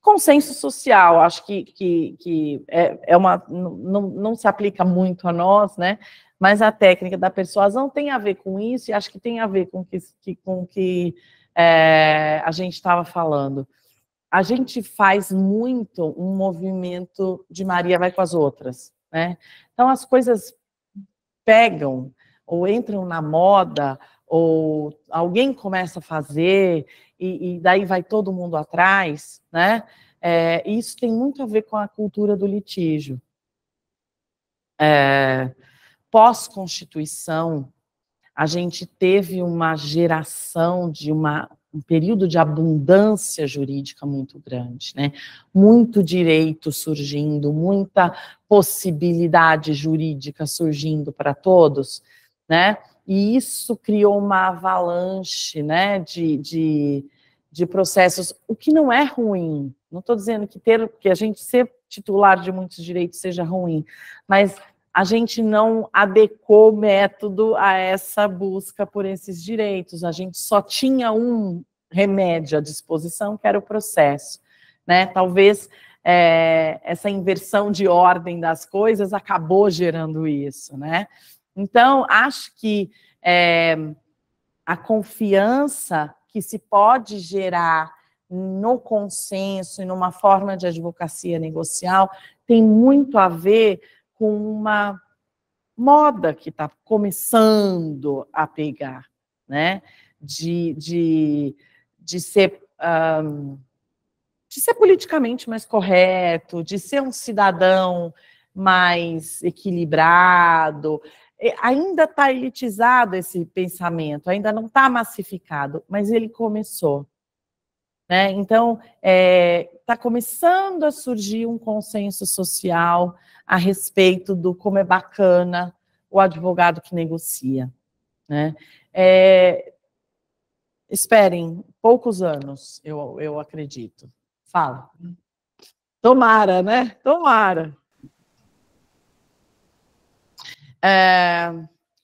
Consenso social, acho que, que, que é, é uma. Não, não se aplica muito a nós, né? Mas a técnica da persuasão tem a ver com isso e acho que tem a ver com que, que, com que é, a gente estava falando. A gente faz muito um movimento de Maria vai com as outras. Né? Então as coisas pegam ou entram na moda ou alguém começa a fazer e, e daí vai todo mundo atrás, né? É, isso tem muito a ver com a cultura do litígio. É, Pós-constituição, a gente teve uma geração de uma um período de abundância jurídica muito grande, né? Muito direito surgindo, muita possibilidade jurídica surgindo para todos, né? E isso criou uma avalanche, né? De, de, de processos, o que não é ruim. Não estou dizendo que ter, que a gente ser titular de muitos direitos seja ruim, mas a gente não adequou o método a essa busca por esses direitos. A gente só tinha um remédio à disposição, que era o processo. Né? Talvez é, essa inversão de ordem das coisas acabou gerando isso. Né? Então, acho que é, a confiança que se pode gerar no consenso e numa forma de advocacia negocial tem muito a ver com uma moda que está começando a pegar, né? De, de, de ser. Um, de ser politicamente mais correto, de ser um cidadão mais equilibrado. Ainda está elitizado esse pensamento, ainda não está massificado, mas ele começou. Né? Então, está eh, é, começando a surgir um consenso social a respeito do como é bacana o advogado que negocia. Né? É, esperem poucos anos, eu, eu acredito. Fala. Tomara, né? Tomara. É...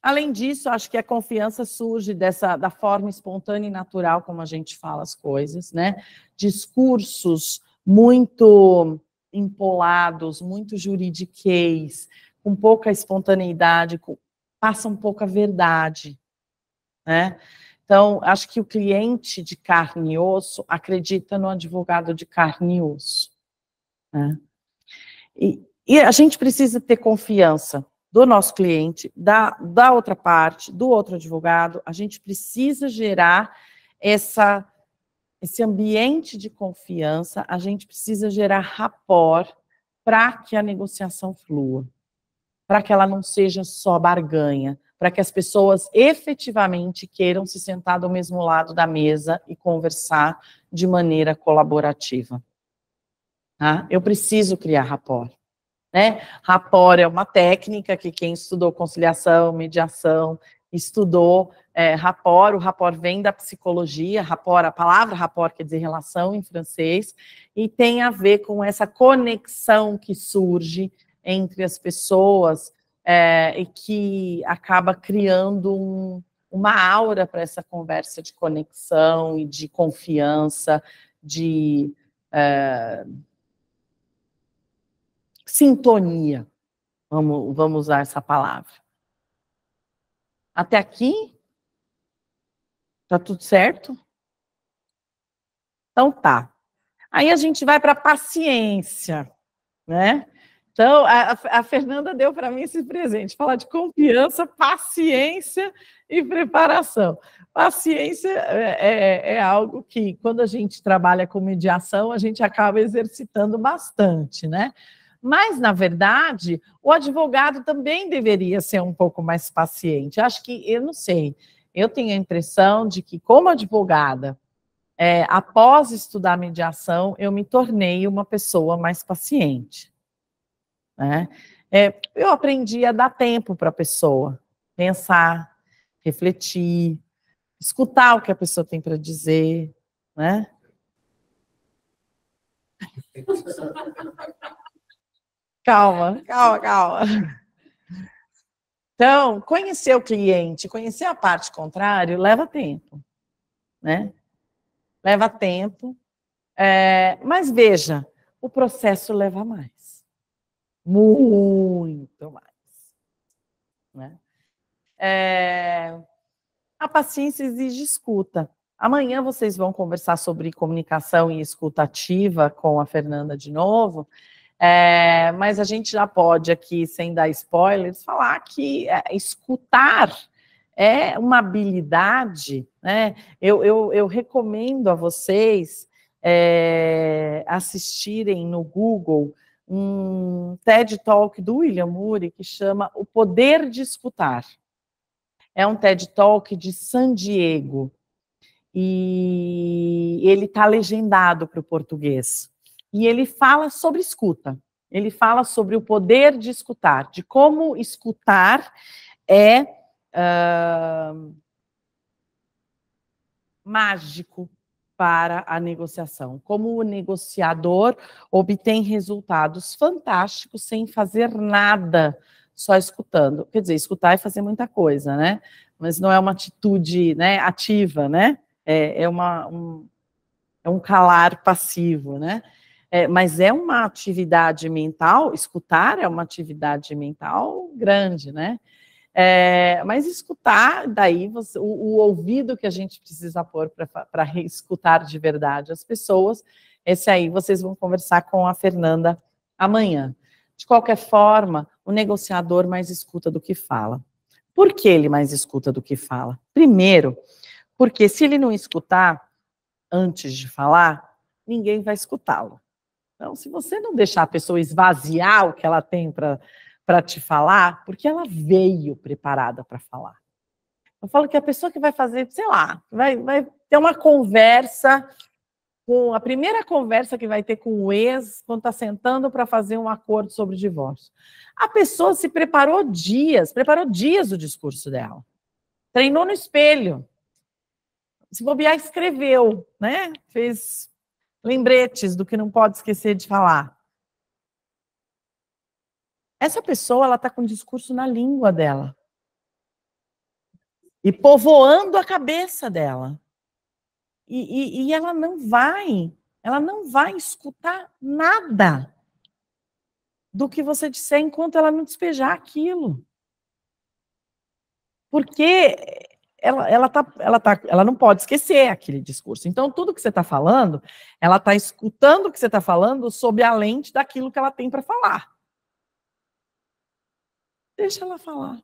Além disso, acho que a confiança surge dessa da forma espontânea e natural como a gente fala as coisas, né? Discursos muito empolados, muito juridiquês, com pouca espontaneidade, com, passam pouca verdade, né? Então, acho que o cliente de carne e osso acredita no advogado de carne e osso. Né? E, e a gente precisa ter confiança do nosso cliente, da, da outra parte, do outro advogado. A gente precisa gerar essa, esse ambiente de confiança, a gente precisa gerar rapport para que a negociação flua, para que ela não seja só barganha, para que as pessoas efetivamente queiram se sentar do mesmo lado da mesa e conversar de maneira colaborativa. Tá? Eu preciso criar rapport. Né? é uma técnica que quem estudou conciliação, mediação, estudou é, O rapport vem da psicologia, rapport, a palavra rapport quer dizer relação em francês, e tem a ver com essa conexão que surge entre as pessoas é, e que acaba criando um, uma aura para essa conversa de conexão e de confiança, de. É, sintonia. Vamos, vamos usar essa palavra. Até aqui? Tá tudo certo? Então tá. Aí a gente vai para paciência, né? Então, a, a Fernanda deu para mim esse presente, falar de confiança, paciência e preparação. Paciência é, é, é, algo que, quando a gente trabalha com mediação, a gente acaba exercitando bastante, né? Mas, na verdade, o advogado também deveria ser um pouco mais paciente. Acho que, eu não sei, eu tenho a impressão de que, como advogada, é, após estudar mediação, eu me tornei uma pessoa mais paciente. Né? É, eu aprendi a dar tempo para a pessoa pensar, refletir, escutar o que a pessoa tem para dizer, né? Calma, calma, calma. Então, conhecer o cliente, conhecer a parte contrária, leva tempo, né? Leva tempo, é, mas veja, o processo leva mais, muito mais, né? É, a paciência exige escuta. Amanhã vocês vão conversar sobre comunicação e escuta ativa com a Fernanda de novo, é, mas a gente já pode aqui, sem dar spoilers, falar que é, escutar é uma habilidade, né? Eu, eu, eu recomendo a vocês é, assistirem no Google um TED Talk do William Murray que chama O Poder de Escutar. É um TED Talk de San Diego e ele está legendado para o português e ele fala sobre escuta. Ele fala sobre o poder de escutar, de como escutar é uh, mágico para a negociação, como o negociador obtém resultados fantásticos sem fazer nada, só escutando. Quer dizer, escutar é fazer muita coisa, né? Mas não é uma atitude né, ativa, né? É, é, uma, um, é um calar passivo, né? É, mas é uma atividade mental, escutar é uma atividade mental grande, né? É, mas escutar, daí você, o, o, ouvido que a gente precisa pôr para escutar de verdade as pessoas, esse aí vocês vão conversar com a Fernanda amanhã. De qualquer forma, o negociador mais escuta do que fala. Por que ele mais escuta do que fala? Primeiro, porque se ele não escutar antes de falar, ninguém vai escutá-lo. Então, se você não deixar a pessoa esvaziar o que ela tem para te falar, porque ela veio preparada para falar. Eu falo que a pessoa que vai fazer, sei lá, vai, vai ter uma conversa com a primeira conversa que vai ter com o ex quando está sentando para fazer um acordo sobre o divórcio. A pessoa se preparou dias, preparou dias o discurso dela. Treinou no espelho. Se bobear, escreveu, né? Fez Lembretes do que não pode esquecer de falar. Essa pessoa, ela está com o discurso na língua dela. E povoando a cabeça dela. E, e, e ela não vai, ela não vai escutar nada do que você disser enquanto ela não despejar aquilo. Porque ela, ela, tá, ela, tá, ela não pode esquecer aquele discurso. Então, tudo que você está falando, ela está escutando o que você está falando sob a lente daquilo que ela tem para falar. Deixa ela falar.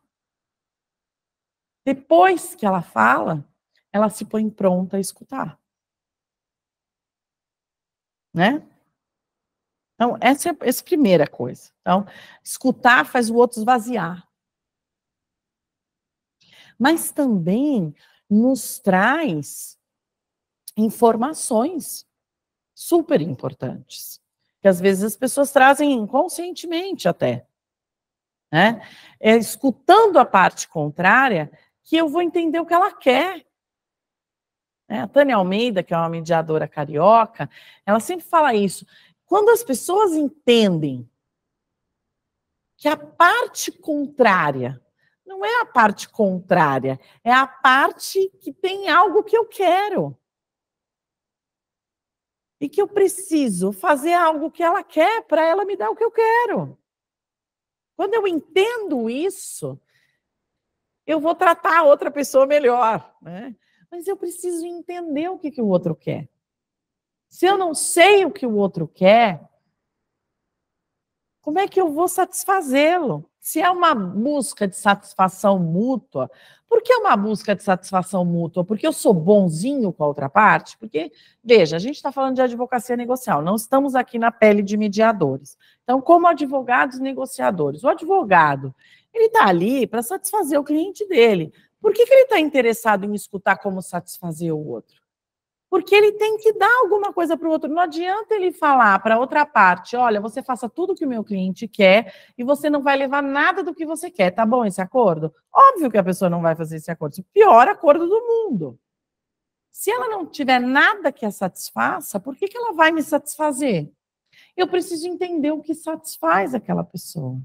Depois que ela fala, ela se põe pronta a escutar. Né? Então, essa é, é a, essa primeira coisa. Então, escutar faz o outro esvaziar mas também nos traz informações super importantes, que às vezes as pessoas trazem inconscientemente até. Né? É escutando a parte contrária que eu vou entender o que ela quer. É, a Tânia Almeida, que é uma mediadora carioca, ela sempre fala isso. Quando as pessoas entendem que a parte contrária não é a parte contrária, é a parte que tem algo que eu quero. E que eu preciso fazer algo que ela quer para ela me dar o que eu quero. Quando eu entendo isso, eu vou tratar a outra pessoa melhor. Né? Mas eu preciso entender o que, que o outro quer. Se eu não sei o que o outro quer, como é que eu vou satisfazê-lo? Se é uma busca de satisfação mútua, por que uma busca de satisfação mútua? Porque eu sou bonzinho com a outra parte? Porque, veja, a gente está falando de advocacia negocial, não estamos aqui na pele de mediadores. Então, como advogados negociadores, o advogado, ele está ali para satisfazer o cliente dele. Por que, que ele está interessado em escutar como satisfazer o outro? porque ele tem que dar alguma coisa para o outro. Não adianta ele falar para outra parte: olha, você faça tudo que o meu cliente quer e você não vai levar nada do que você quer, tá bom esse acordo? Óbvio que a pessoa não vai fazer esse acordo. Esse é o pior acordo do mundo. Se ela não tiver nada que a satisfaça, por que, que ela vai me satisfazer? Eu preciso entender o que satisfaz aquela pessoa.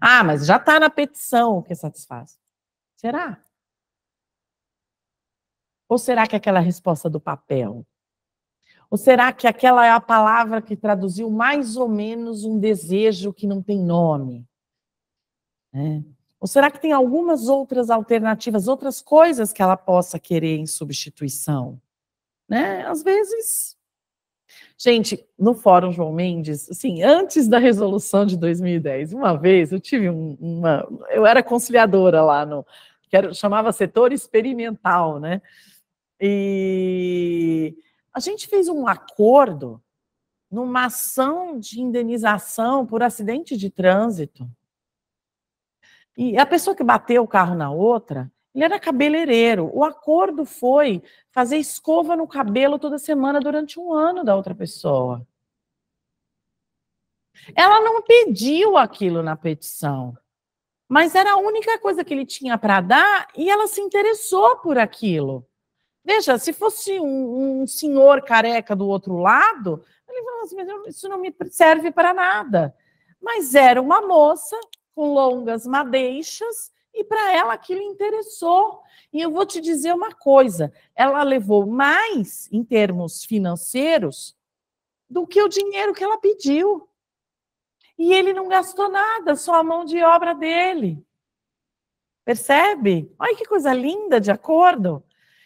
Ah, mas já está na petição o que satisfaz. Será? Ou será que é aquela resposta do papel? Ou será que aquela é a palavra que traduziu mais ou menos um desejo que não tem nome? É. Ou será que tem algumas outras alternativas, outras coisas que ela possa querer em substituição? Né? Às vezes. Gente, no Fórum João Mendes, assim, antes da resolução de 2010, uma vez eu tive um, uma. Eu era conciliadora lá no. Era, chamava setor experimental, né? E a gente fez um acordo numa ação de indenização por acidente de trânsito. E a pessoa que bateu o carro na outra, ele era cabeleireiro. O acordo foi fazer escova no cabelo toda semana durante um ano da outra pessoa. Ela não pediu aquilo na petição, mas era a única coisa que ele tinha para dar e ela se interessou por aquilo. Veja, se fosse um, um senhor careca do outro lado, ele falou assim: isso não me serve para nada. Mas era uma moça com longas madeixas e para ela aquilo interessou. E eu vou te dizer uma coisa: ela levou mais em termos financeiros do que o dinheiro que ela pediu. E ele não gastou nada, só a mão de obra dele. Percebe? Olha que coisa linda de acordo.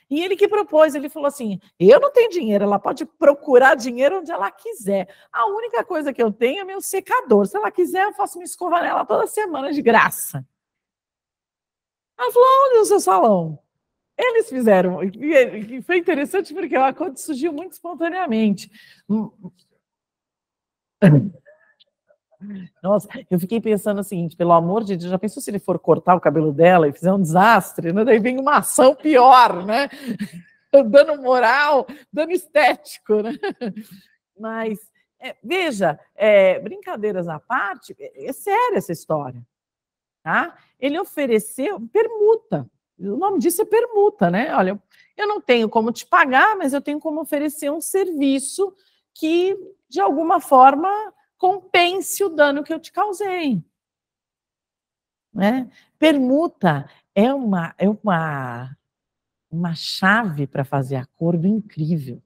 E ele que propôs, ele falou assim: eu não tenho dinheiro, ela pode procurar dinheiro onde ela quiser. A única coisa que eu tenho é meu secador. Se ela quiser, eu faço uma escova nela toda semana de graça. Ela falou: onde é o seu salão? Eles fizeram, e foi interessante porque o é acordo surgiu muito espontaneamente. Nossa, eu fiquei pensando o assim, seguinte, pelo amor de Deus, já pensou se ele for cortar o cabelo dela e fizer um desastre, né? Daí vem uma ação pior, né? Dano moral, dano estético, né? Mas, é, veja, é, brincadeiras à parte, é, é séria essa história, tá? Ele ofereceu permuta, o nome disso é permuta, né? Olha, eu não tenho como te pagar, mas eu tenho como oferecer um serviço que, de alguma forma, compense o dano que eu te causei. Né? Permuta é uma, é uma, uma chave para fazer acordo incrível.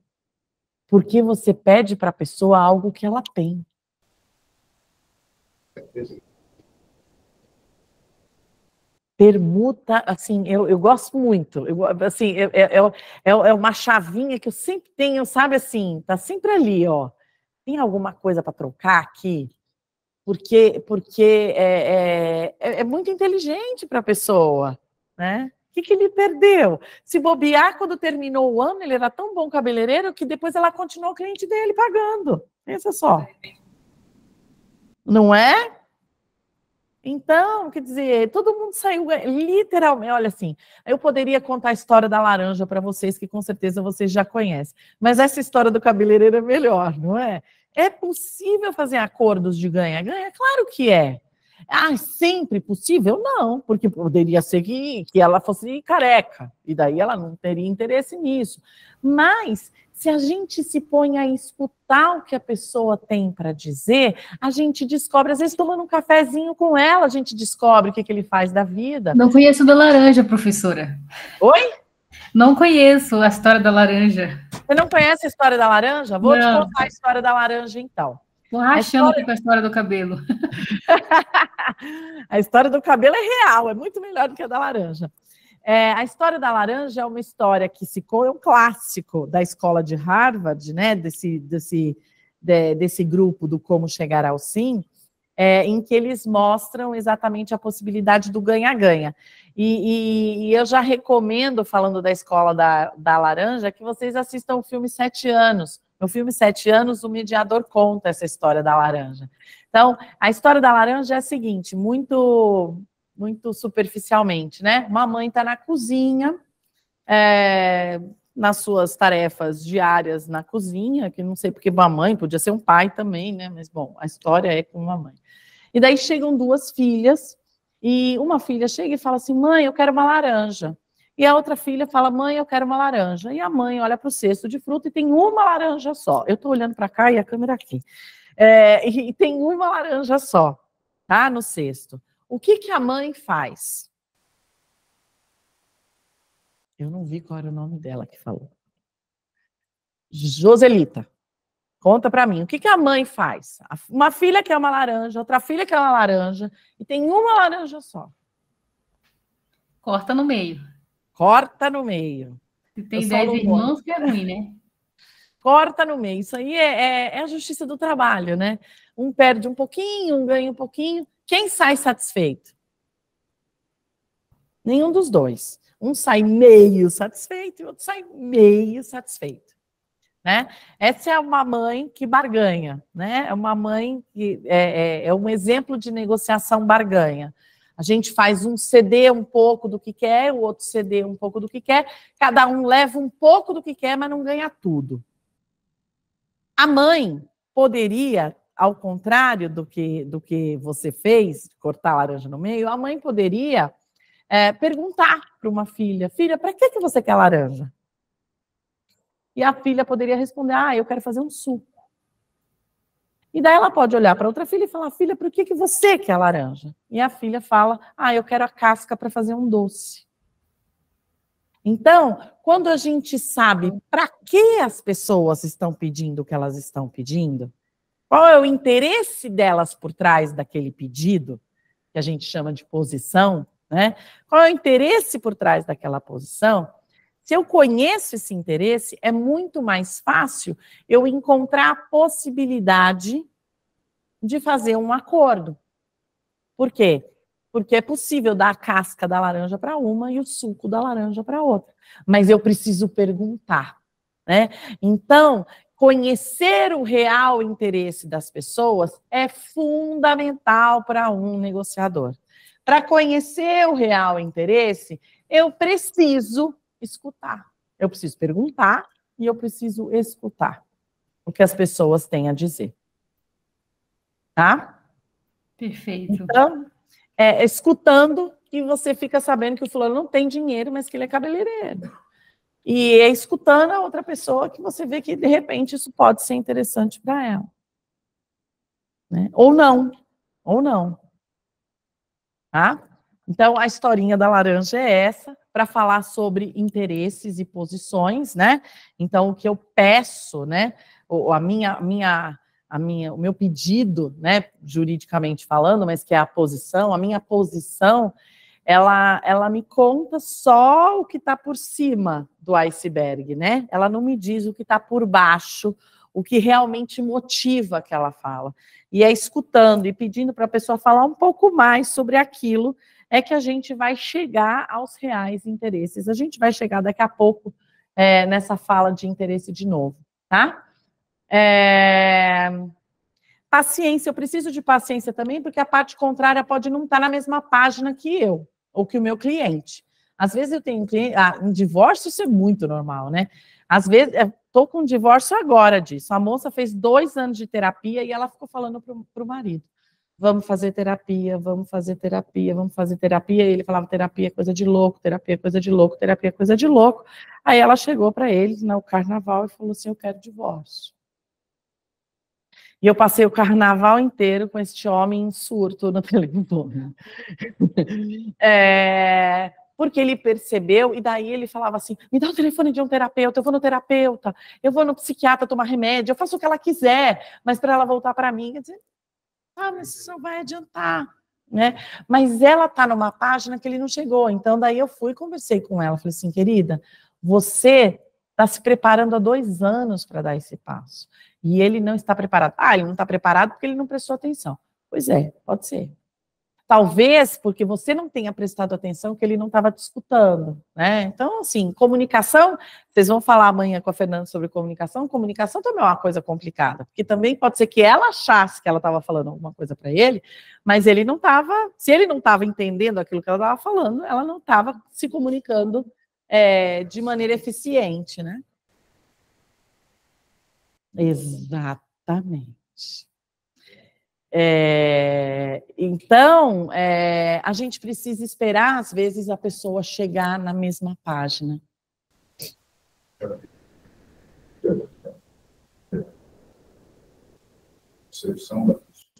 Porque você pede para a pessoa algo que ela tem. Permuta, assim, eu, eu gosto muito. Eu, assim, é, é, é, é uma chavinha que eu sempre tenho, sabe assim, tá sempre ali, ó tem alguma coisa para trocar aqui? Porque, porque é, é, é, é muito inteligente para a pessoa, né? O que, que ele perdeu? Se bobear, quando terminou o ano, ele era tão bom cabeleireiro que depois ela continuou cliente dele pagando. Pensa só. Não é? Então, quer dizer, todo mundo saiu literalmente. Olha, assim, eu poderia contar a história da laranja para vocês, que com certeza vocês já conhecem, mas essa história do cabeleireiro é melhor, não é? É possível fazer acordos de ganha-ganha? Claro que é. Ah, é sempre possível? Não, porque poderia ser que, que ela fosse careca, e daí ela não teria interesse nisso. Mas se a gente se põe a escutar o que a pessoa tem para dizer, a gente descobre, às vezes tomando um cafezinho com ela, a gente descobre o que, que ele faz da vida. Não conheço da laranja, professora. Oi? Não conheço a história da laranja. Você não conhece a história da laranja? Vou não. te contar a história da laranja então. Estou rachando história... com a história do cabelo. a história do cabelo é real, é muito melhor do que a da laranja. É, a história da laranja é uma história que se é um clássico da escola de Harvard, né? Desse, desse, de, desse grupo do Como Chegar ao Sim, é, em que eles mostram exatamente a possibilidade do ganha-ganha. E, e, e, eu já recomendo, falando da escola da, da laranja, que vocês assistam o filme Sete Anos. No filme Sete Anos, o mediador conta essa história da laranja. Então, a história da laranja é a seguinte: muito muito superficialmente, né? Uma mãe está na cozinha, é, nas suas tarefas diárias na cozinha, que não sei porque uma mãe, podia ser um pai também, né? Mas bom, a história é com uma mãe. E daí chegam duas filhas, e uma filha chega e fala assim: mãe, eu quero uma laranja. E a outra filha fala: mãe, eu quero uma laranja. E a mãe olha para o cesto de fruta e tem uma laranja só. Eu estou olhando para cá e a câmera aqui. É, e tem uma laranja só, tá? No cesto. O que, que a mãe faz? Eu não vi qual era o nome dela que falou. Joselita, conta para mim, o que, que a mãe faz? Uma filha quer uma laranja, outra filha quer uma laranja, e tem uma laranja só. Corta no meio. Corta no meio. Se tem dez irmãos, que é ruim, né? Corta no meio. Isso aí é, é, é, a justiça do trabalho, né? Um perde um pouquinho, um ganha um pouquinho. Quem sai satisfeito? Nenhum dos dois. Um sai meio satisfeito e o outro sai meio satisfeito. Né? Essa é uma mãe que barganha, né? É uma mãe que é, é, é um exemplo de negociação barganha. A gente faz um ceder um pouco do que quer, o outro ceder um pouco do que quer, cada um leva um pouco do que quer, mas não ganha tudo. A mãe poderia ao contrário do que, do que você fez, cortar a laranja no meio, a mãe poderia é, perguntar para uma filha: Filha, para que, que você quer laranja? E a filha poderia responder: Ah, eu quero fazer um suco. E daí ela pode olhar para outra filha e falar: Filha, por que, que você quer laranja? E a filha fala: Ah, eu quero a casca para fazer um doce. Então, quando a gente sabe para que as pessoas estão pedindo o que elas estão pedindo, qual é o interesse delas por trás daquele pedido, que a gente chama de posição? Né? Qual é o interesse por trás daquela posição? Se eu conheço esse interesse, é muito mais fácil eu encontrar a possibilidade de fazer um acordo. Por quê? Porque é possível dar a casca da laranja para uma e o suco da laranja para outra. Mas eu preciso perguntar. Né? Então, conhecer o real interesse das pessoas é fundamental para um negociador. Para conhecer o real interesse, eu preciso escutar. Eu preciso perguntar e eu preciso escutar o que as pessoas têm a dizer. Tá? Perfeito. Então, é, escutando e você fica sabendo que o fulano não tem dinheiro, mas que ele é cabeleireiro. E é escutando a outra pessoa que você vê que, de repente, isso pode ser interessante para ela. Né? Ou não. Ou não. Tá? Então, a historinha da laranja é essa, para falar sobre interesses e posições, né? Então, o que eu peço, né? O, a minha, minha, a minha, o meu pedido, né? Juridicamente falando, mas que é a posição, a minha posição ela, ela me conta só o que está por cima do iceberg, né? Ela não me diz o que está por baixo, o que realmente motiva aquela fala. E é escutando e pedindo para a pessoa falar um pouco mais sobre aquilo é que a gente vai chegar aos reais interesses. A gente vai chegar daqui a pouco é, nessa fala de interesse de novo, tá? É... Paciência, eu preciso de paciência também, porque a parte contrária pode não estar tá na mesma página que eu ou que o meu cliente. Às vezes eu tenho um cliente, ah, um divórcio isso é muito normal, né? Às vezes, estou é, com um divórcio agora disso. A moça fez dois anos de terapia e ela ficou falando para o marido: vamos fazer terapia, vamos fazer terapia, vamos fazer terapia. E ele falava: terapia é coisa de louco, terapia é coisa de louco, terapia é coisa de louco. Aí ela chegou para ele no carnaval e falou assim: eu quero divórcio. E eu passei o carnaval inteiro com este homem surto na televisão. É, porque ele percebeu, e daí ele falava assim: me dá o telefone de um terapeuta, eu vou no terapeuta, eu vou no psiquiatra tomar remédio, eu faço o que ela quiser, mas para ela voltar para mim, eu disse, ah, mas isso não vai adiantar. Né? Mas ela está numa página que ele não chegou. Então, daí eu fui conversei com ela, falei assim, querida, você está se preparando há dois anos para dar esse passo. E ele não está preparado. Ah, ele não está preparado porque ele não prestou atenção. Pois é, pode ser. Talvez porque você não tenha prestado atenção que ele não estava te escutando, né? Então, assim, comunicação, vocês vão falar amanhã com a Fernanda sobre comunicação. Comunicação também é uma coisa complicada, porque também pode ser que ela achasse que ela estava falando alguma coisa para ele, mas ele não estava, se ele não estava entendendo aquilo que ela estava falando, ela não estava se comunicando é, de maneira eficiente, né? Exatamente. É, então, é, a gente precisa esperar, às vezes, a pessoa chegar na mesma página.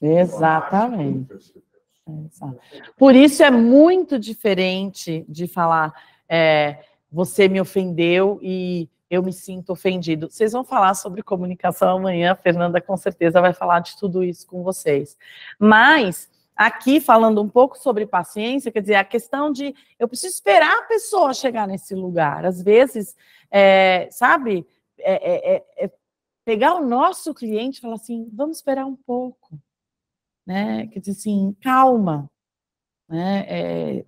Exatamente. É, Por isso é muito diferente de falar. É, você me ofendeu e eu me sinto ofendido. Vocês vão falar sobre comunicação amanhã, a Fernanda com certeza vai falar de tudo isso com vocês. Mas aqui falando um pouco sobre paciência, quer dizer, a questão de eu preciso esperar a pessoa chegar nesse lugar. Às vezes, é, sabe, é, é, é, é pegar o nosso cliente e falar assim, vamos esperar um pouco, né? Quer dizer, assim, calma, né? É,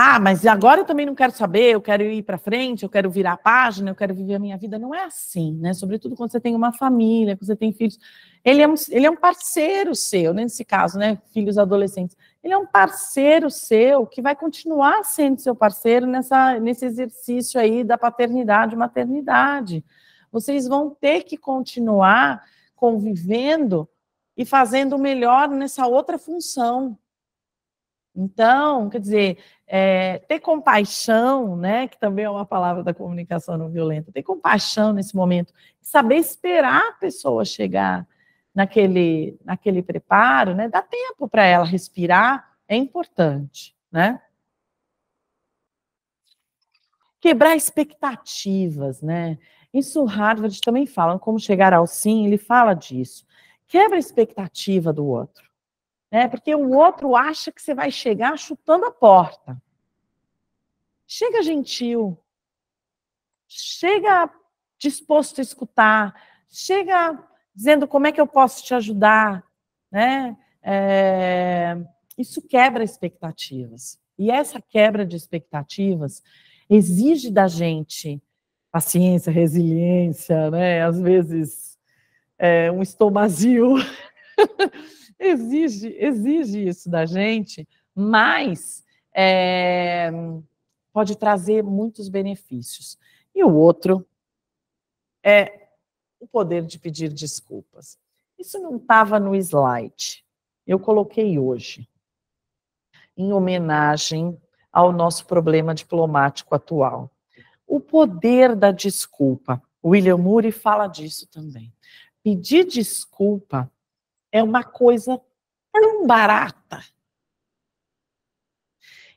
ah, mas agora eu também não quero saber, eu quero ir para frente, eu quero virar a página, eu quero viver a minha vida. Não é assim, né? Sobretudo quando você tem uma família, quando você tem filhos. Ele é um, ele é um parceiro seu, nesse caso, né? Filhos adolescentes. Ele é um parceiro seu que vai continuar sendo seu parceiro nessa, nesse exercício aí da paternidade, e maternidade. Vocês vão ter que continuar convivendo e fazendo melhor nessa outra função. Então, quer dizer, é, ter compaixão, né, que também é uma palavra da comunicação não violenta, ter compaixão nesse momento, saber esperar a pessoa chegar naquele, naquele preparo, né, dar tempo para ela respirar, é importante, né? Quebrar expectativas, né? Isso Harvard também fala, como chegar ao sim, ele fala disso. Quebra a expectativa do outro né? Porque o outro acha que você vai chegar chutando a porta. Chega gentil. Chega disposto a escutar. Chega dizendo como é que eu posso te ajudar, né? É... isso quebra expectativas. E essa quebra de expectativas exige da gente paciência, resiliência, né? Às vezes é, um estomazio exige, exige isso da gente, mas é, pode trazer muitos benefícios. E o outro é o poder de pedir desculpas. Isso não estava no slide, eu coloquei hoje, em homenagem ao nosso problema diplomático atual. O poder da desculpa. William Murray fala disso também. Pedir desculpa é uma coisa tão barata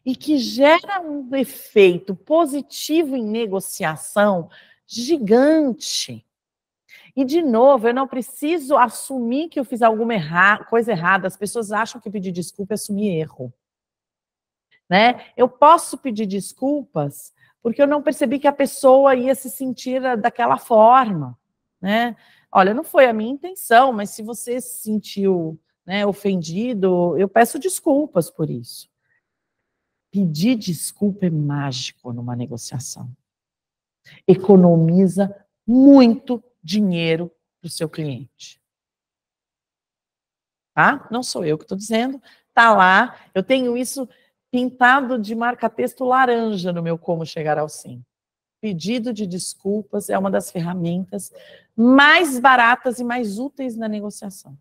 e que gera um efeito positivo em negociação gigante. E, de novo, eu não preciso assumir que eu fiz alguma erra coisa errada. As pessoas acham que pedir desculpa é assumir erro. Né? Eu posso pedir desculpas porque eu não percebi que a pessoa ia se sentir ah, daquela forma. Né? Olha, não foi a minha intenção, mas se você se sentiu né, ofendido, eu peço desculpas por isso. Pedir desculpa é mágico numa negociação. Economiza muito dinheiro para o seu cliente. Tá? Não sou eu que estou dizendo, tá lá. Eu tenho isso pintado de marca-texto laranja no meu Como Chegar ao Sim pedido de desculpas é uma das ferramentas mais baratas e mais úteis na negociação.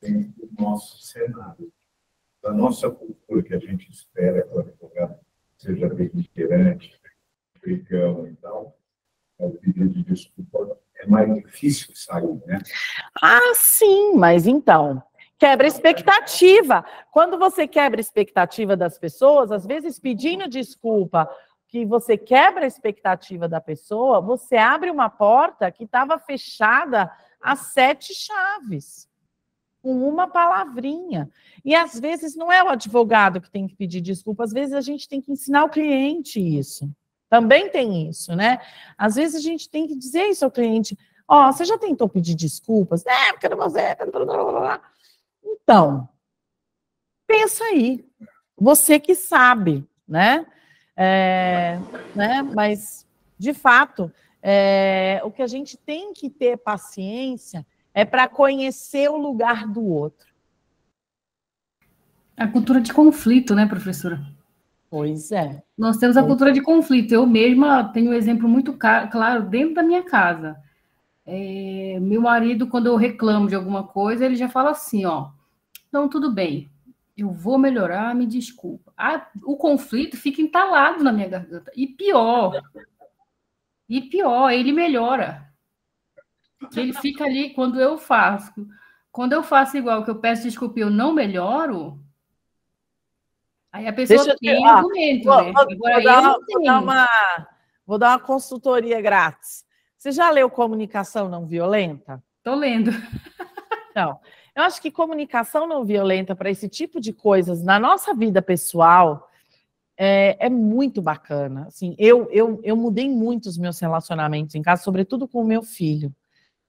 Dentro do nosso cenário, da nossa cultura que a gente espera que o advogado seja beligerante, brigão e tal, o pedido de desculpa é mais difícil sair, né? Ah, sim, mas então, quebra expectativa. Quando você quebra expectativa das pessoas, às vezes pedindo desculpa que você quebra a expectativa da pessoa, você abre uma porta que estava fechada a sete chaves, com uma palavrinha. E às vezes não é o advogado que tem que pedir desculpa, às vezes a gente tem que ensinar o cliente isso. Também tem isso, né? Às vezes a gente tem que dizer isso ao cliente: Ó, oh, você já tentou pedir desculpas? É, porque não fazer. Então, pensa aí, você que sabe, né? É, né? Mas, de fato, é, o que a gente tem que ter paciência é para conhecer o lugar do outro. A cultura de conflito, né, professora? Pois é. Nós temos a cultura é. de conflito. Eu mesma tenho um exemplo muito claro dentro da minha casa. É, meu marido, quando eu reclamo de alguma coisa, ele já fala assim, ó, então tudo bem, eu vou melhorar, me desculpa. Ah, o conflito fica entalado na minha garganta. E pior, e pior, ele melhora. Ele fica ali quando eu faço. Quando eu faço igual que eu peço desculpa e eu não melhoro, aí a pessoa Deixa tem argumento, né? Vou, Agora, vou, dar, vou, dar, uma, vou dar uma consultoria grátis. Você já leu Comunicação Não Violenta? Estou lendo. Não. Eu acho que comunicação não violenta para esse tipo de coisas na nossa vida pessoal é, é, muito bacana. Assim, eu, eu, eu mudei muito os meus relacionamentos em casa, sobretudo com o meu filho,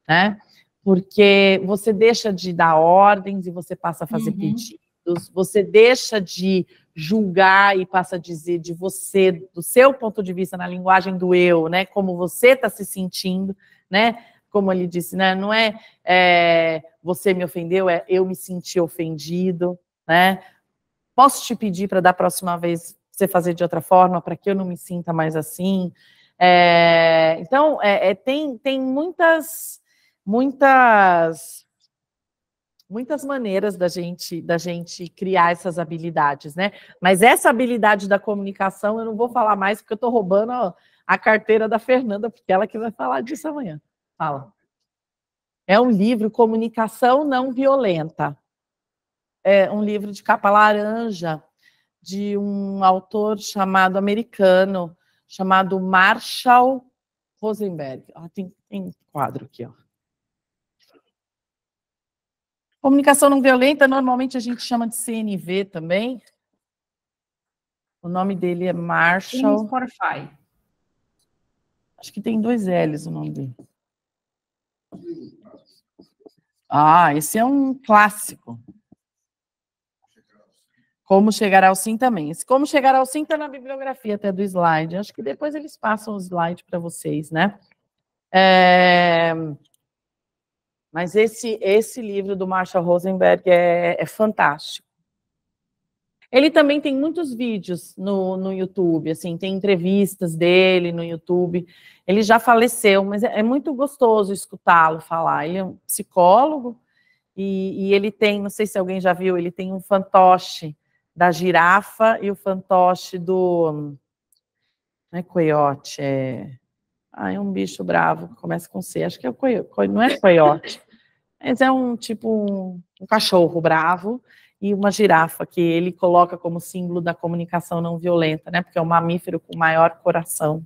né? Porque você deixa de dar ordens e você passa a fazer uhum. pedidos, você deixa de julgar e passa a dizer de você, do seu ponto de vista, na linguagem do eu, né? Como você está se sentindo, né? como ele disse, né? Não é, é você me ofendeu, é eu me senti ofendido, né? Posso te pedir para da próxima vez você fazer de outra forma para que eu não me sinta mais assim? É, então, é, é, tem, tem muitas, muitas muitas maneiras da gente da gente criar essas habilidades, né? Mas essa habilidade da comunicação eu não vou falar mais porque eu estou roubando a carteira da Fernanda porque ela que vai falar disso amanhã. Fala. É um livro Comunicação Não Violenta. É um livro de capa laranja de um autor chamado americano, chamado Marshall Rosenberg. Ah, tem, tem quadro aqui, ó. Comunicação não violenta, normalmente a gente chama de CNV também. O nome dele é Marshall. Acho que tem dois L's o nome dele. Ah, esse é um clássico. Como chegar ao sim também. Esse como chegar ao sim está na bibliografia até do slide. Acho que depois eles passam o slide para vocês, né? É... Mas esse, esse livro do Marshall Rosenberg é, é fantástico. Ele também tem muitos vídeos no, no YouTube, assim, tem entrevistas dele no YouTube. Ele já faleceu, mas é, é muito gostoso escutá-lo falar. Ele é um psicólogo e, e ele tem, não sei se alguém já viu, ele tem um fantoche da girafa e o fantoche do. Não é coiote, é. Ah, é um bicho bravo, começa com C. Acho que é o coiote, não é coiote. mas é um tipo um, um cachorro bravo e uma girafa, que ele coloca como símbolo da comunicação não violenta, né? Porque é um mamífero com maior coração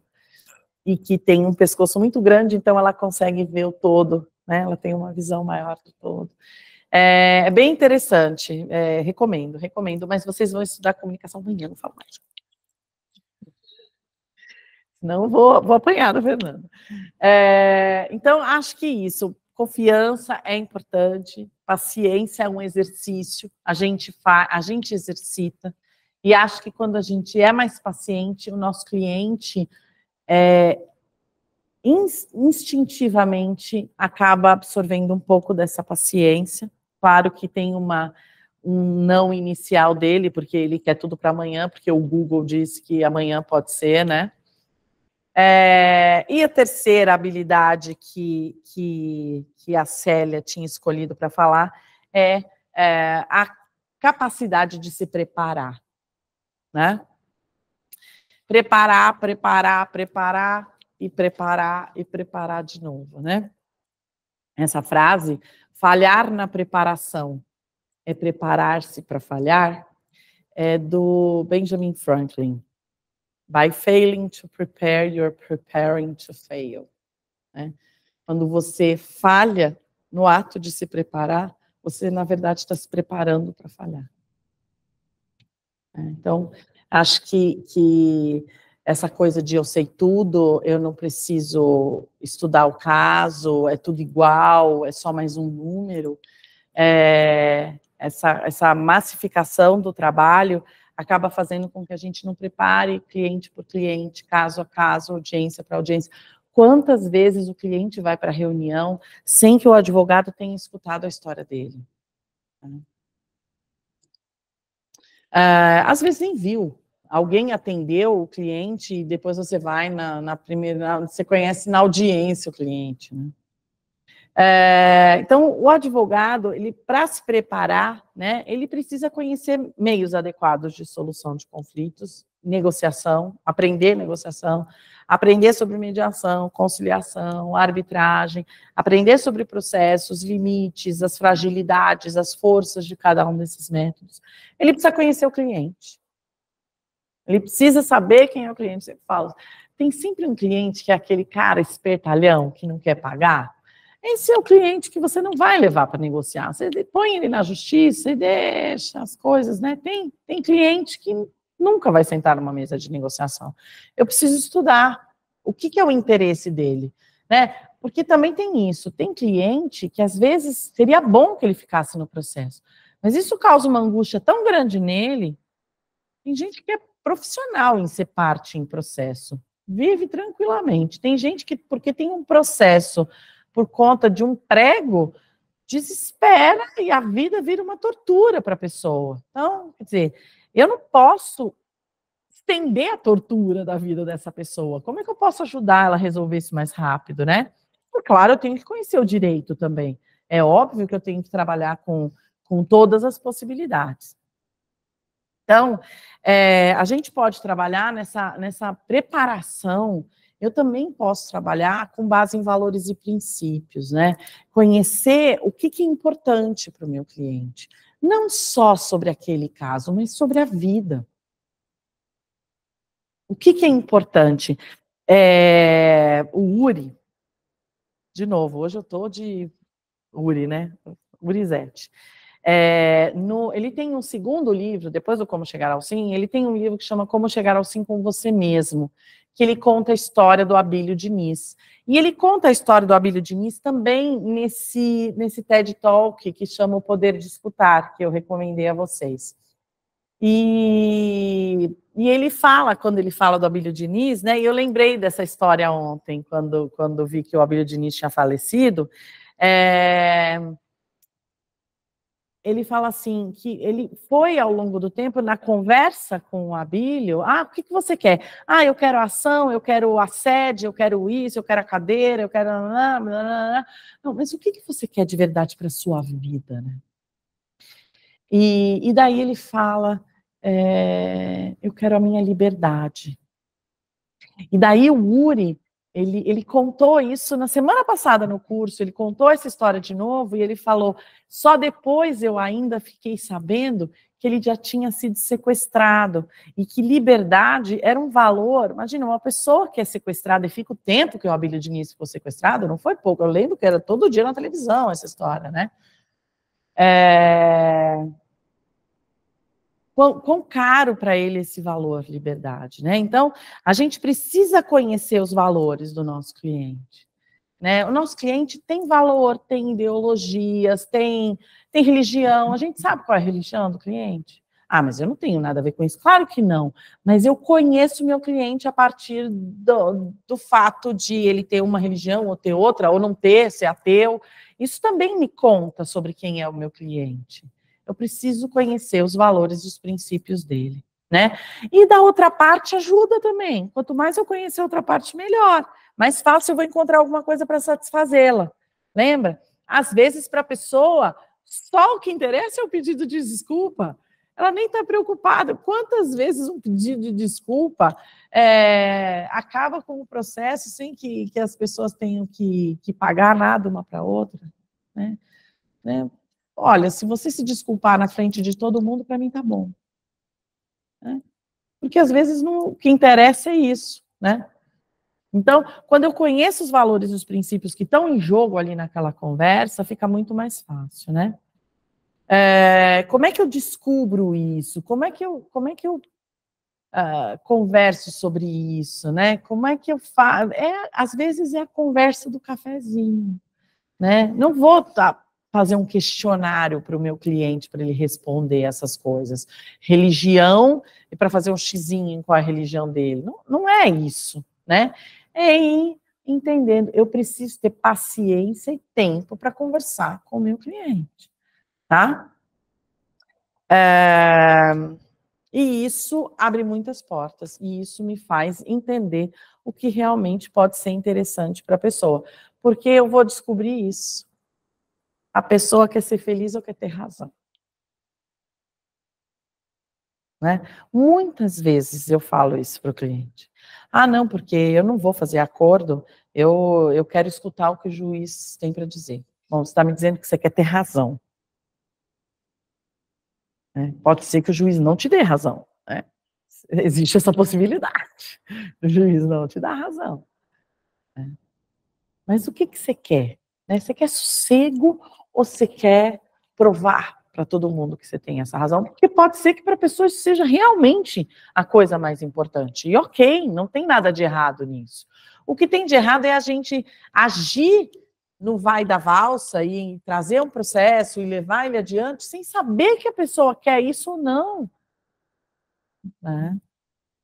e que tem um pescoço muito grande, então ela consegue ver o todo, né? Ela tem uma visão maior do todo. É, é bem interessante, é, recomendo, recomendo, mas vocês vão estudar comunicação amanhã, não falo mais. Não vou, vou apanhar do Fernando. É, então, acho que isso. Confiança é importante, Paciência é um exercício, a gente faz, a gente exercita. E acho que quando a gente é mais paciente, o nosso cliente é, instintivamente acaba absorvendo um pouco dessa paciência. Claro que tem uma um não inicial dele, porque ele quer tudo para amanhã, porque o Google disse que amanhã pode ser, né? É, e a terceira habilidade que, que, que a Célia tinha escolhido para falar é, é, a capacidade de se preparar. Né? Preparar, preparar, preparar e preparar e preparar de novo. Né? Essa frase, falhar na preparação é preparar-se para falhar, é do Benjamin Franklin. By failing to prepare, you're preparing to fail. Né? Quando você falha no ato de se preparar, você, na verdade, está se preparando para falhar. É, então, acho que, que essa coisa de eu sei tudo, eu não preciso estudar o caso, é tudo igual, é só mais um número, é, essa, essa massificação do trabalho acaba fazendo com que a gente não prepare cliente por cliente, caso a caso, audiência para audiência. Quantas vezes o cliente vai para a reunião sem que o advogado tenha escutado a história dele? Né? Ah, às vezes nem viu. Alguém atendeu o cliente e depois você vai na, na primeira, você conhece na audiência o cliente. Né? É, então, o advogado, ele para se preparar, né, ele precisa conhecer meios adequados de solução de conflitos, negociação, aprender negociação, aprender sobre mediação, conciliação, arbitragem, aprender sobre processos, limites, as fragilidades, as forças de cada um desses métodos. Ele precisa conhecer o cliente. Ele precisa saber quem é o cliente. Você fala, tem sempre um cliente que é aquele cara espertalhão que não quer pagar esse é o cliente que você não vai levar para negociar. Você põe ele na justiça e deixa as coisas, né? Tem, tem cliente que nunca vai sentar numa mesa de negociação. Eu preciso estudar o que, que é o interesse dele, né? Porque também tem isso. Tem cliente que às vezes seria bom que ele ficasse no processo, mas isso causa uma angústia tão grande nele. Tem gente que é profissional em ser parte em processo, vive tranquilamente. Tem gente que, porque tem um processo por conta de um prego, desespera e a vida vira uma tortura para a pessoa. Então, quer dizer, eu não posso estender a tortura da vida dessa pessoa. Como é que eu posso ajudar ela a resolver isso mais rápido, né? Por claro, eu tenho que conhecer o direito também. É óbvio que eu tenho que trabalhar com, com todas as possibilidades. Então, é, a gente pode trabalhar nessa, nessa preparação eu também posso trabalhar com base em valores e princípios, né? Conhecer o que, que é importante para o meu cliente, não só sobre aquele caso, mas sobre a vida. O que, que é importante? É, o Uri, de novo, hoje eu estou de Uri, né? Urizete. É, no, ele tem um segundo livro, depois do Como Chegar ao Sim, ele tem um livro que chama Como Chegar ao Sim com Você Mesmo, que ele conta a história do Abílio Diniz. E ele conta a história do Abílio Diniz também nesse, nesse TED Talk que chama O Poder de Escutar, que eu recomendei a vocês. E, e ele fala, quando ele fala do Abílio Diniz, né? E eu lembrei dessa história ontem, quando, quando vi que o Abílio Diniz tinha falecido. É, ele fala assim, que ele foi ao longo do tempo na conversa com o Abílio, ah, o que, que você quer? Ah, eu quero ação, eu quero a sede, eu quero isso, eu quero a cadeira, eu quero... Ah, ah, ah, Não, mas o que, que você quer de verdade para a sua vida, né? E, e daí ele fala, é, eu quero a minha liberdade. E daí o Uri, ele, ele contou isso na semana passada no curso, ele contou essa história de novo e ele falou: só depois eu ainda fiquei sabendo que ele já tinha sido sequestrado e que liberdade era um valor. Imagina, uma pessoa que é sequestrada e fica o tempo que o Abílio Diniz ficou sequestrado, não foi pouco. Eu lembro que era todo dia na televisão essa história, né? É quão, quão caro para ele esse valor liberdade, né? Então, a gente precisa conhecer os valores do nosso cliente. Né? O nosso cliente tem valor, tem ideologias, tem, tem religião. A gente sabe qual é a religião do cliente. Ah, mas eu não tenho nada a ver com isso. Claro que não. Mas eu conheço meu cliente a partir do, do fato de ele ter uma religião ou ter outra, ou não ter, ser ateu. Isso também me conta sobre quem é o meu cliente. Eu preciso conhecer os valores e os princípios dele, né? E da outra parte ajuda também. Quanto mais eu conhecer a outra parte, melhor. Mais fácil eu vou encontrar alguma coisa para satisfazê-la. Lembra? Às vezes para a pessoa só o que interessa é o pedido de desculpa. Ela nem está preocupada. Quantas vezes um pedido de desculpa é, acaba com o processo sem que, que as pessoas tenham que, que pagar nada uma para outra? Né? Né? olha, se você se desculpar na frente de todo mundo, para mim tá bom. Né? Porque às vezes não, o que interessa é isso, né? Então, quando eu conheço os valores e os princípios que estão em jogo ali naquela conversa, fica muito mais fácil, né? É, como é que eu descubro isso? Como é que eu, como é que eu uh, converso sobre isso, né? Como é que eu faço? É, às vezes é a conversa do cafezinho, né? Não vou tá, fazer um questionário para o meu cliente para ele responder essas coisas. Religião e para fazer um xizinho com a religião dele. Não, não é isso, né? É ir entendendo. Eu preciso ter paciência e tempo para conversar com o meu cliente, tá? É... E isso abre muitas portas, e isso me faz entender o que realmente pode ser interessante para a pessoa, porque eu vou descobrir isso. A pessoa quer ser feliz ou quer ter razão? Né? Muitas vezes eu falo isso para o cliente. Ah, não, porque eu não vou fazer acordo, eu, eu quero escutar o que o juiz tem para dizer. Bom, você está me dizendo que você quer ter razão. Né? Pode ser que o juiz não te dê razão. Né? Existe essa possibilidade. O juiz não te dá razão. Né? Mas o que, que você quer? Né? Você quer sossego ou você quer provar para todo mundo que você tem essa razão? Porque pode ser que para pessoas seja realmente a coisa mais importante. E ok, não tem nada de errado nisso. O que tem de errado é a gente agir no vai da valsa e trazer um processo e levar ele adiante sem saber que a pessoa quer isso ou não. Né?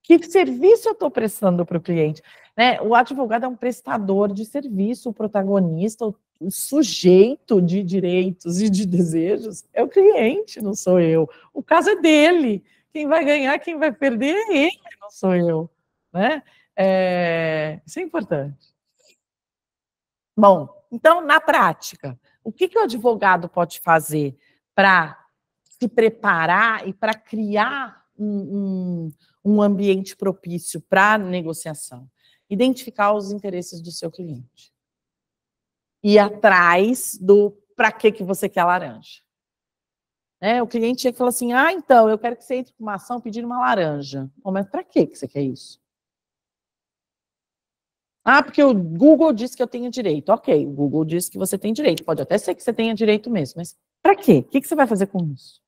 Que serviço eu estou prestando para o cliente? Né? O advogado é um prestador de serviço, o protagonista, o o sujeito de direitos e de desejos é o cliente, não sou eu. O caso é dele. Quem vai ganhar, quem vai perder é ele, não sou eu. Né? É, isso é importante. Bom, então, na prática, o que, que o advogado pode fazer para se preparar e para criar um, um, um ambiente propício para negociação? Identificar os interesses do seu cliente ir atrás do para que, que você quer laranja. Né, o cliente chega que fala assim: ah, então, eu quero que você entre com uma ação pedindo uma laranja. Oh, mas para que você quer isso? Ah, porque o Google diz que eu tenho direito. Ok, o Google diz que você tem direito. Pode até ser que você tenha direito mesmo, mas para quê? O que, que você vai fazer com isso?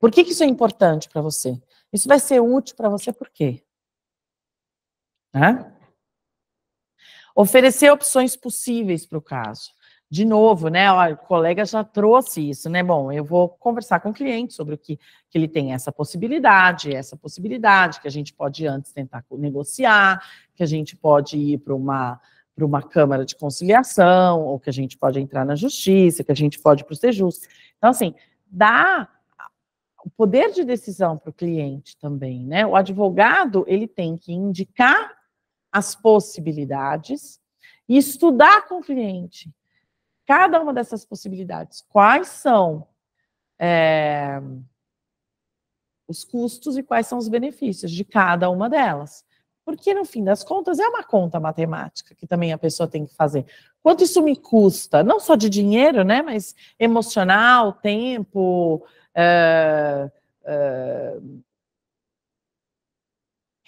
Por que, que isso é importante para você? Isso vai ser útil para você por quê? Tá? Oferecer opções possíveis para o caso. De novo, né? Olha, o colega já trouxe isso, né? Bom, eu vou conversar com o cliente sobre o que, que ele tem essa possibilidade, essa possibilidade, que a gente pode antes tentar negociar, que a gente pode ir para uma para uma Câmara de Conciliação, ou que a gente pode entrar na justiça, que a gente pode para o Sejus. Então, assim, dá o poder de decisão para o cliente também, né? O advogado, ele tem que indicar as possibilidades e estudar com o cliente cada uma dessas possibilidades. Quais são é, os custos e quais são os benefícios de cada uma delas? Porque, no fim das contas, é uma conta matemática que também a pessoa tem que fazer. Quanto isso me custa? Não só de dinheiro, né? Mas emocional, tempo, é, é,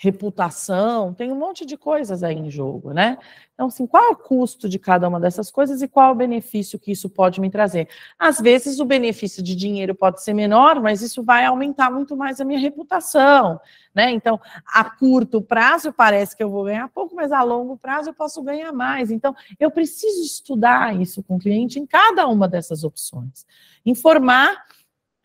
reputação, tem um monte de coisas aí em jogo, né? Então, assim, qual é o custo de cada uma dessas coisas e qual é o benefício que isso pode me trazer? Às vezes o benefício de dinheiro pode ser menor, mas isso vai aumentar muito mais a minha reputação, né? Então, a curto prazo parece que eu vou ganhar pouco, mas a longo prazo eu posso ganhar mais. Então, eu preciso estudar isso com o cliente em cada uma dessas opções. Informar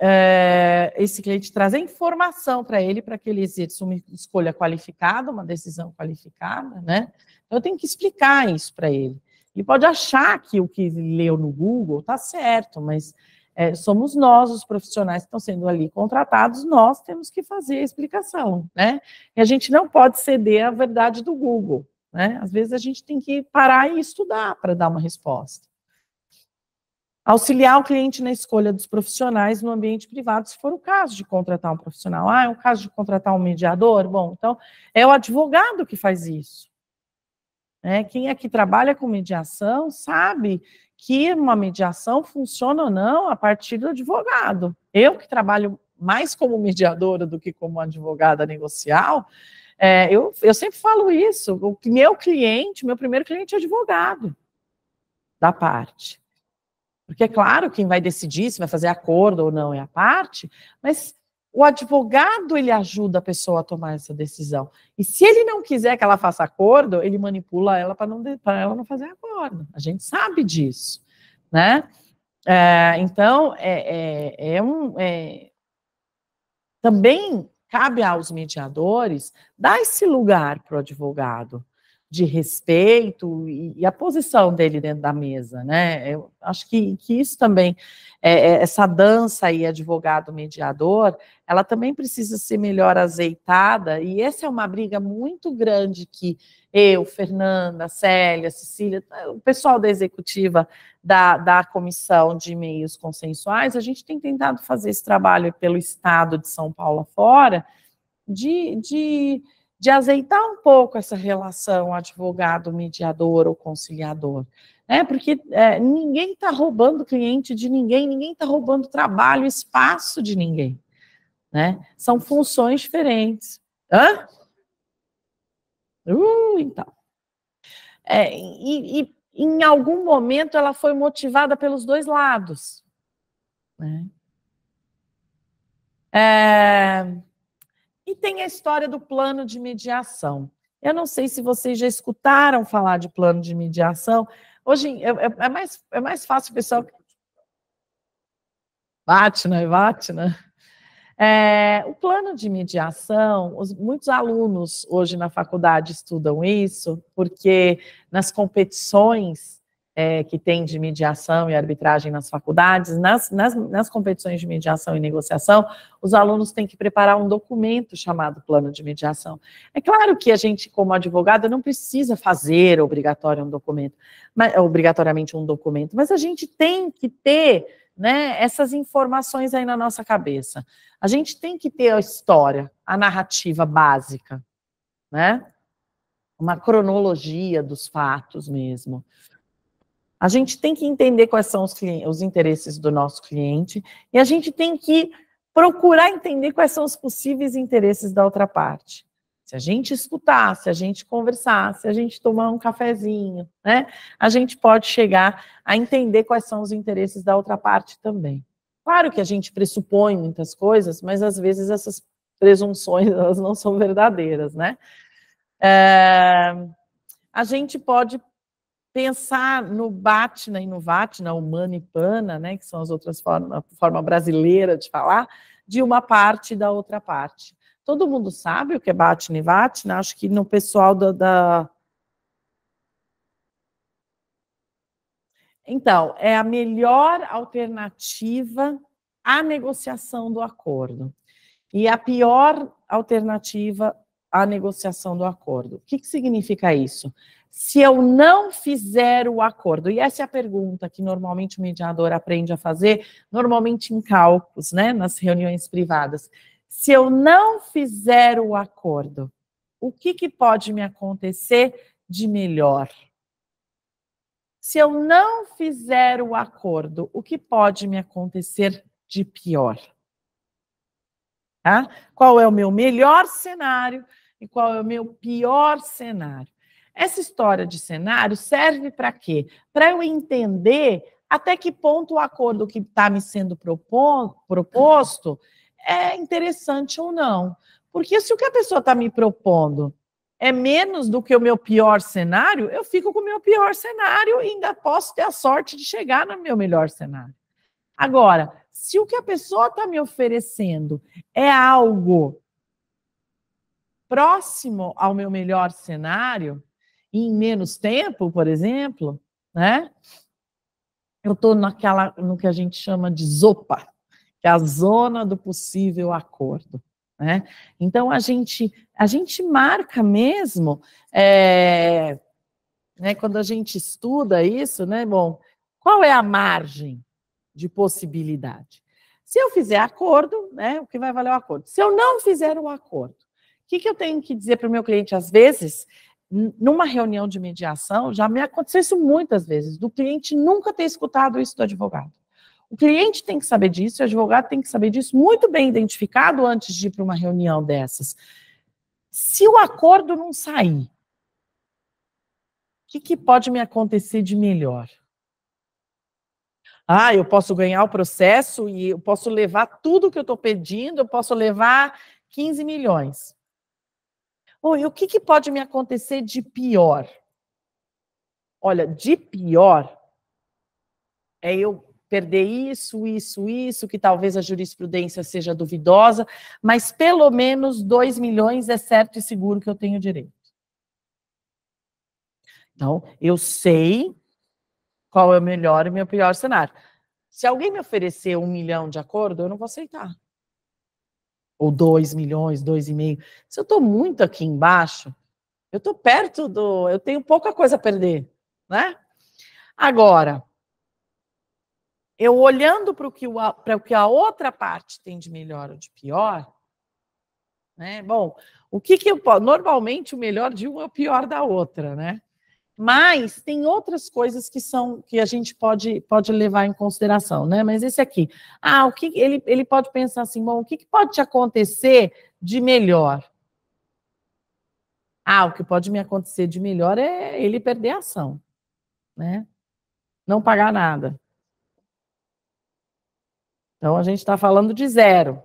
é, esse cliente trazer informação para ele, para que ele exerça uma escolha qualificada, uma decisão qualificada, né? Então, eu tenho que explicar isso para ele. Ele pode achar que o que leu no Google está certo, mas é, somos nós, os profissionais que estão sendo ali contratados, nós temos que fazer a explicação, né? E a gente não pode ceder à verdade do Google, né? Às vezes a gente tem que parar e estudar para dar uma resposta. Auxiliar o cliente na escolha dos profissionais no ambiente privado, se for o caso de contratar um profissional. Ah, é um caso de contratar um mediador? Bom, então é o advogado que faz isso. Né? É, quem trabalha com mediação sabe que uma mediação funciona ou não a partir do advogado. Eu que trabalho mais como mediadora do que como advogada negocial, é, eu, eu sempre falo isso. O meu cliente, meu primeiro cliente é advogado da parte. Porque é claro quem vai decidir se vai fazer acordo ou não é a parte, mas o advogado ele ajuda a pessoa a tomar essa decisão. E se ele não quiser que ela faça acordo, ele manipula ela para não para ela não fazer acordo. A gente sabe disso, né? É, então é, é, é um é, também cabe aos mediadores dar esse lugar para o advogado de respeito e, e, a posição dele dentro da mesa, né? Eu acho que, que isso também, é, é, essa dança aí, advogado-mediador, ela também precisa ser melhor azeitada, e essa é uma briga muito grande que eu, Fernanda, Célia, Cecília, o pessoal da executiva da, da comissão de meios consensuais, a gente tem tentado fazer esse trabalho pelo estado de São Paulo fora, de, de de azeitar um pouco essa relação advogado-mediador ou conciliador, né? Porque é, ninguém está roubando cliente de ninguém, ninguém está roubando trabalho, espaço de ninguém, né? São funções diferentes. Hã? Uh, então. É, e, e em algum momento ela foi motivada pelos dois lados. Né? É... E tem a história do plano de mediação. Eu não sei se vocês já escutaram falar de plano de mediação. Hoje é, é, é mais, é mais fácil o pessoal. Bate, né? Bate, né? É, o plano de mediação, os, muitos alunos hoje na faculdade estudam isso, porque nas competições é, que tem de mediação e arbitragem nas faculdades, nas, nas, nas competições de mediação e negociação, os alunos têm que preparar um documento chamado plano de mediação. É claro que a gente, como advogada, não precisa fazer obrigatório um documento, mas, obrigatoriamente um documento, mas a gente tem que ter né, essas informações aí na nossa cabeça. A gente tem que ter a história, a narrativa básica, né? Uma cronologia dos fatos mesmo. A gente tem que entender quais são os, clientes, os interesses do nosso cliente e a gente tem que procurar entender quais são os possíveis interesses da outra parte. Se a gente escutar, se a gente conversar, se a gente tomar um cafezinho, né? A gente pode chegar a entender quais são os interesses da outra parte também. Claro que a gente pressupõe muitas coisas, mas às vezes essas presunções elas não são verdadeiras, né? É, a gente pode pensar no Batna e no Vatna, humana, Manipana, né, que são as outras formas, forma brasileira de falar, de uma parte e da outra parte. Todo mundo sabe o que é Batna e Vatna? Acho que no pessoal da, da... Então, é a melhor alternativa à negociação do acordo. E a pior alternativa à negociação do acordo. O que, que significa isso? se eu não fizer o acordo? E essa é a pergunta que normalmente o mediador aprende a fazer, normalmente em cálculos, né, nas reuniões privadas. Se eu não fizer o acordo, o que, que pode me acontecer de melhor? Se eu não fizer o acordo, o que pode me acontecer de pior? Tá? Qual é o meu melhor cenário e qual é o meu pior cenário? Essa história de cenário serve para quê? Para eu entender até que ponto o acordo que está me sendo proposto é interessante ou não. Porque se o que a pessoa está me propondo é menos do que o meu pior cenário, eu fico com o meu pior cenário e ainda posso ter a sorte de chegar no meu melhor cenário. Agora, se o que a pessoa está me oferecendo é algo próximo ao meu melhor cenário, em menos tempo, por exemplo, né? Eu estou naquela, no que a gente chama de zopa, que é a zona do possível acordo. Né? Então a gente a gente marca mesmo é, né, quando a gente estuda isso, né? Bom, qual é a margem de possibilidade? Se eu fizer acordo, né, o que vai valer é o acordo? Se eu não fizer o acordo, o que, que eu tenho que dizer para o meu cliente? Às vezes numa reunião de mediação, já me aconteceu isso muitas vezes, do cliente nunca ter escutado isso do advogado. O cliente tem que saber disso, o advogado tem que saber disso, muito bem identificado antes de ir para uma reunião dessas. Se o acordo não sair, o que, que pode me acontecer de melhor? Ah, eu posso ganhar o processo e eu posso levar tudo que eu estou pedindo, eu posso levar 15 milhões. Oi, o que, que pode me acontecer de pior? Olha, de pior é eu perder isso, isso, isso, que talvez a jurisprudência seja duvidosa, mas pelo menos 2 milhões é certo e seguro que eu tenho direito. Então, eu sei qual é o melhor e meu pior cenário. Se alguém me oferecer um milhão de acordo, eu não vou aceitar ou 2 milhões, 2,5. Se eu estou muito aqui embaixo, eu estou perto do. Eu tenho pouca coisa a perder, né? Agora, eu olhando para o que, que a outra parte tem de melhor ou de pior, né? Bom, o que, que eu Normalmente o melhor de uma é o pior da outra, né? Mas tem outras coisas que são que a gente pode, pode levar em consideração, né? Mas esse aqui, ah, o que ele, ele pode pensar assim, bom, o que, que pode te acontecer de melhor? Ah, o que pode me acontecer de melhor é ele perder a ação, né? Não pagar nada. Então a gente está falando de zero.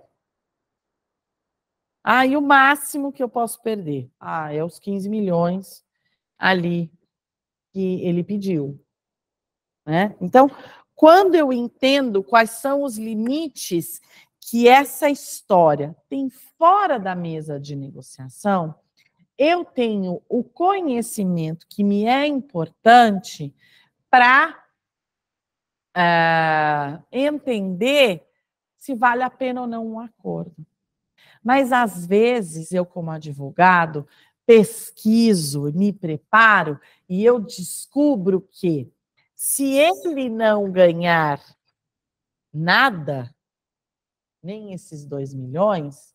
Ah, e o máximo que eu posso perder? Ah, é os 15 milhões ali que ele pediu. Né? Então, quando eu entendo quais são os limites que essa história tem fora da mesa de negociação, eu tenho o conhecimento que me é importante para uh, eh, entender se vale a pena ou não um acordo. Mas às vezes eu, como advogado, pesquiso, me preparo e eu descubro que se ele não ganhar nada, nem esses dois milhões,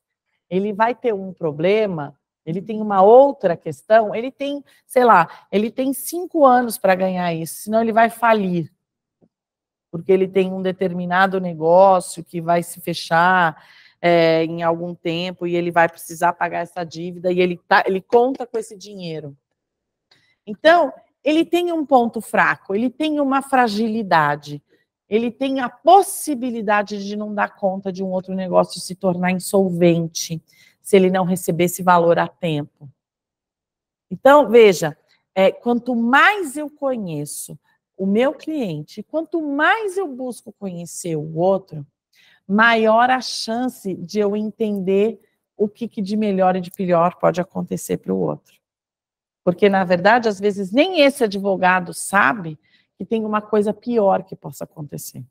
ele vai ter um problema, ele tem uma outra questão, ele tem, sei lá, ele tem cinco anos para ganhar isso, senão ele vai falir. Porque ele tem um determinado negócio que vai se fechar, é, em algum tempo e ele vai precisar pagar essa dívida e ele, tá, ele conta com esse dinheiro. Então, ele tem um ponto fraco, ele tem uma fragilidade, ele tem a possibilidade de não dar conta de um outro negócio se tornar insolvente se ele não receber esse valor a tempo. Então, veja, é, quanto mais eu conheço o meu cliente, quanto mais eu busco conhecer o outro, maior a chance de eu entender o que, que de melhor e de pior pode acontecer para o outro. Porque, na verdade, às vezes nem esse advogado sabe que tem uma coisa pior que possa acontecer.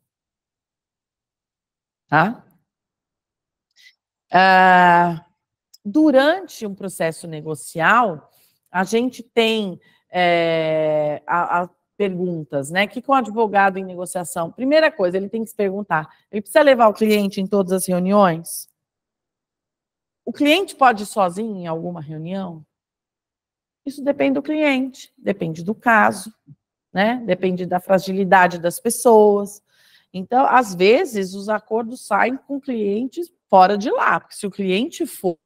Tá? Ah, durante um processo negocial, a gente tem é, a, a perguntas, né? O que, que um advogado em negociação? Primeira coisa, ele tem que se perguntar: ele precisa levar o cliente em todas as reuniões? O cliente pode ir sozinho em alguma reunião? Isso depende do cliente, depende do caso, né? Depende da fragilidade das pessoas. Então, às vezes, os acordos saem com clientes fora de lá, porque se o cliente for,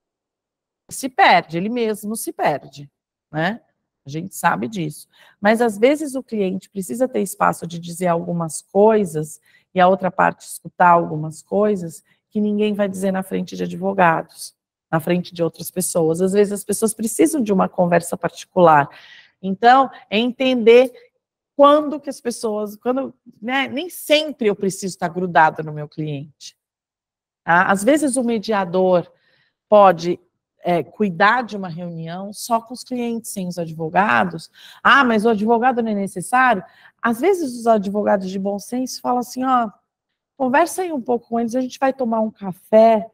se perde, ele mesmo se perde, né? A gente sabe disso. Mas às vezes o cliente precisa ter espaço de dizer algumas coisas e a outra parte escutar algumas coisas que ninguém vai dizer na frente de advogados, na frente de outras pessoas. Às vezes as pessoas precisam de uma conversa particular. Então, é entender quando que as pessoas, quando, né, nem sempre eu preciso estar grudada no meu cliente. Tá? Às vezes o mediador pode é, cuidar de uma reunião só com os clientes, sem os advogados. Ah, mas o advogado não é necessário. Às vezes os advogados de bom senso falam assim, ó, conversa aí um pouco com eles, a gente vai tomar um café,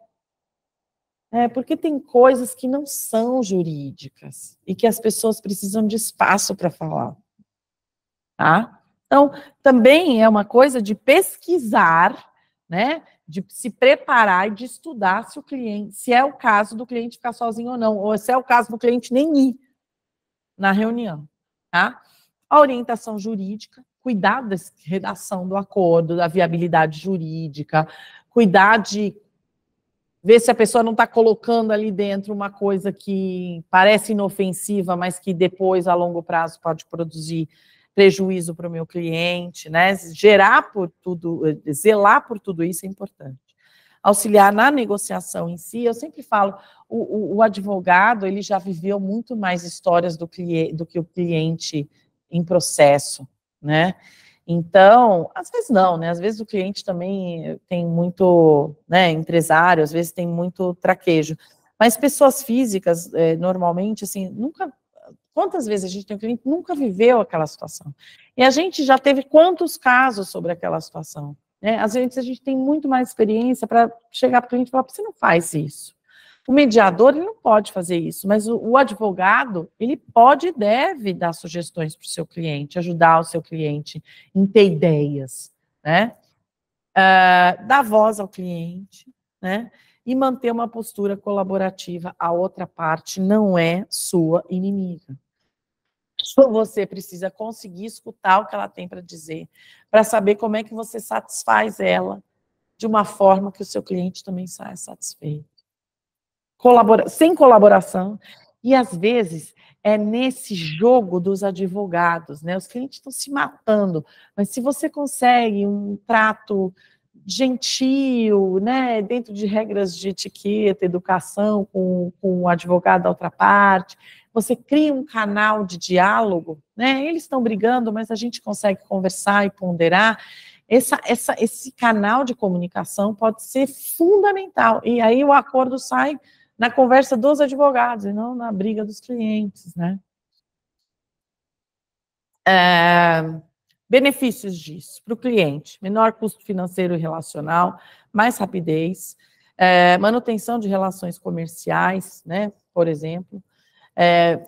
é, porque tem coisas que não são jurídicas e que as pessoas precisam de espaço para falar. Tá? Então, também é uma coisa de pesquisar, né? de se preparar e de estudar se o cliente, se é o caso do cliente ficar sozinho ou não, ou se é o caso do cliente nem ir na reunião, tá? A orientação jurídica, cuidar da redação do acordo, da viabilidade jurídica, cuidar de ver se a pessoa não está colocando ali dentro uma coisa que parece inofensiva, mas que depois, a longo prazo, pode produzir prejuízo para o meu cliente, né? Gerar por tudo, eh, zelar por tudo isso é importante. Auxiliar na negociação em si, eu sempre falo, o, o, o advogado ele já viveu muito mais histórias do, do que o cliente em processo, né? Então, às vezes não, né? Às vezes o cliente também tem muito, né, empresário, às vezes tem muito traquejo. Mas pessoas físicas, é, normalmente, assim, nunca Quantas vezes a gente tem um cliente que nunca viveu aquela situação? E a gente já teve quantos casos sobre aquela situação? Né? Às vezes a gente tem muito mais experiência para chegar para o cliente e falar: você não faz isso. O mediador ele não pode fazer isso, mas o, o advogado ele pode e deve dar sugestões para o seu cliente, ajudar o seu cliente em ter ideias, né? Uh, dar voz ao cliente, né? E manter uma postura colaborativa. A outra parte não é sua inimiga. Você precisa conseguir escutar o que ela tem para dizer, para saber como é que você satisfaz ela de uma forma que o seu cliente também saia satisfeito. Colabora sem colaboração. E às vezes é nesse jogo dos advogados, né? Os clientes estão se matando, mas se você consegue um trato gentil, né, dentro de regras de etiqueta, educação com, com o advogado da outra parte, você cria um canal de diálogo, né? Eles estão brigando, mas a gente consegue conversar e ponderar. Essa, essa, esse canal de comunicação pode ser fundamental. E aí o acordo sai na conversa dos advogados e não na briga dos clientes, né? É, benefícios disso para o cliente: menor custo financeiro e relacional, mais rapidez, é, manutenção de relações comerciais, né? Por exemplo é,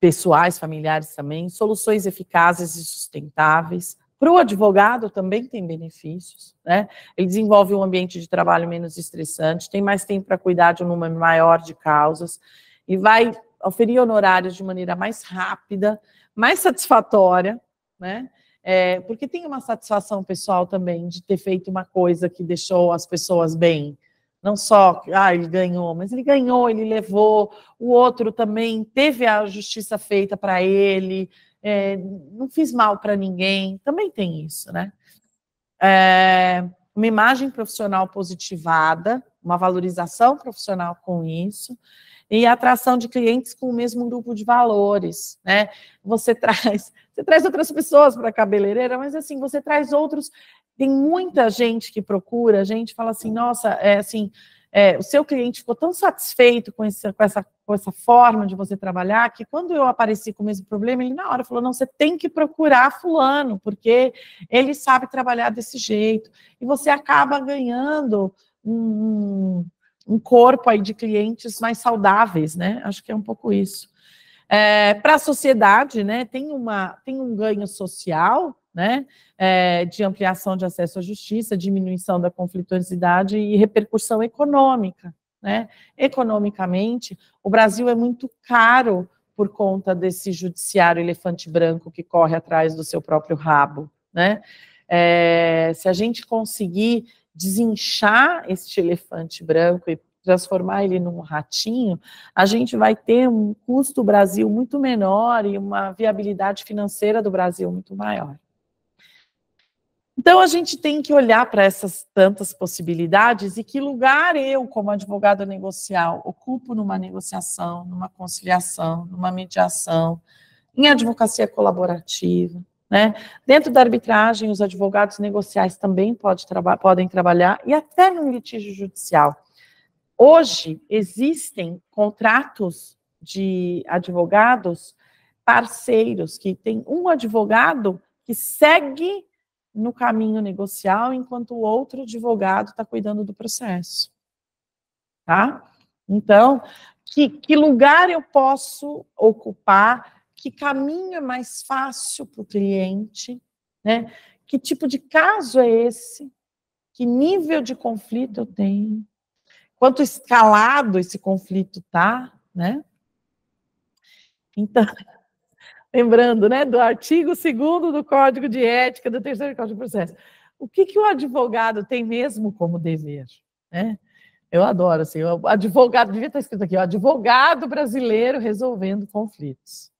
pessoais, familiares também, soluções eficazes e sustentáveis. Para o advogado também tem benefícios, né? Ele desenvolve um ambiente de trabalho menos estressante, tem mais tempo para cuidar de um número maior de causas e vai oferir honorários de maneira mais rápida, mais satisfatória, né? É, porque tem uma satisfação pessoal também de ter feito uma coisa que deixou as pessoas bem, não só, ah, ele ganhou, mas ele ganhou, ele levou, o outro também teve a justiça feita para ele, é, não fiz mal para ninguém, também tem isso, né? É, uma imagem profissional positivada, uma valorização profissional com isso, e a atração de clientes com o mesmo grupo de valores, né? Você traz, você traz outras pessoas para a cabeleireira, mas assim, você traz outros tem muita gente que procura, a gente fala assim, nossa, é assim, é, o seu cliente ficou tão satisfeito com, esse, com, essa, com essa forma de você trabalhar que quando eu apareci com o mesmo problema, ele na hora falou: não, você tem que procurar fulano, porque ele sabe trabalhar desse jeito. E você acaba ganhando um, um corpo aí de clientes mais saudáveis, né? Acho que é um pouco isso. É, Para a sociedade, né? Tem, uma, tem um ganho social né? É, de ampliação de acesso à justiça, diminuição da conflitosidade e repercussão econômica. Né? Economicamente, o Brasil é muito caro por conta desse judiciário elefante branco que corre atrás do seu próprio rabo. Né? É, se a gente conseguir desinchar este elefante branco e transformar ele num ratinho, a gente vai ter um custo Brasil muito menor e uma viabilidade financeira do Brasil muito maior. Então, a gente tem que olhar para essas tantas possibilidades e que lugar eu, como advogada negocial, ocupo numa negociação, numa conciliação, numa mediação, em advocacia colaborativa. Né? Dentro da arbitragem, os advogados negociais também pode traba podem trabalhar e até no litígio judicial. Hoje, existem contratos de advogados parceiros, que tem um advogado que segue no caminho negocial, enquanto o outro advogado está cuidando do processo. Tá? Então, que, que lugar eu posso ocupar? Que caminho é mais fácil para o cliente? Né? Que tipo de caso é esse? Que nível de conflito eu tenho? Quanto escalado esse conflito está, né? Então, lembrando, né, do artigo 2 do Código de Ética, do terceiro Código de Processo. O que, que o advogado tem mesmo como dever? Né? Eu adoro, assim, o advogado, devia estar escrito aqui, o advogado brasileiro resolvendo conflitos.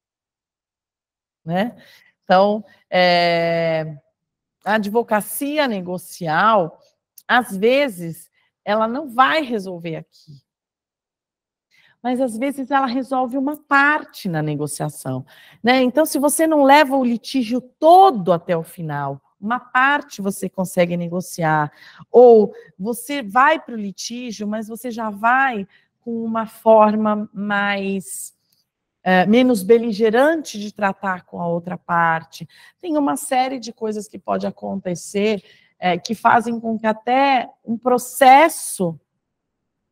Né? Então, é, a advocacia negocial, às vezes, ela não vai resolver aqui mas às vezes ela resolve uma parte na negociação. Né? Então, se você não leva o litígio todo até o final, uma parte você consegue negociar, ou você vai para o litígio, mas você já vai com uma forma mais. É, menos beligerante de tratar com a outra parte. Tem uma série de coisas que pode acontecer é, que fazem com que até um processo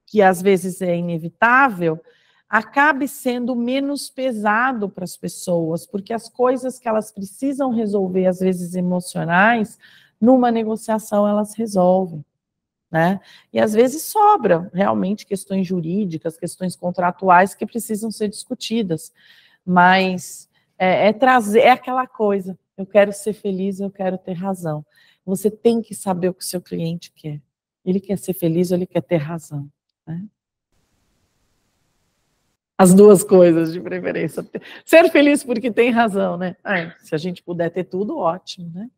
que às vezes é inevitável, acabe sendo menos pesado para as pessoas, porque as coisas que elas precisam resolver, às vezes emocionais, numa negociação elas resolvem. Né? E às vezes sobram realmente questões jurídicas, questões contratuais que precisam ser discutidas, mas é, é trazer é aquela coisa. Eu quero ser feliz, eu quero ter razão. Você tem que saber o que o seu cliente quer. Ele quer ser feliz, ou ele quer ter razão. Né? As duas coisas de preferência. Ser feliz porque tem razão, né? se a gente puder ter tudo, ótimo, né?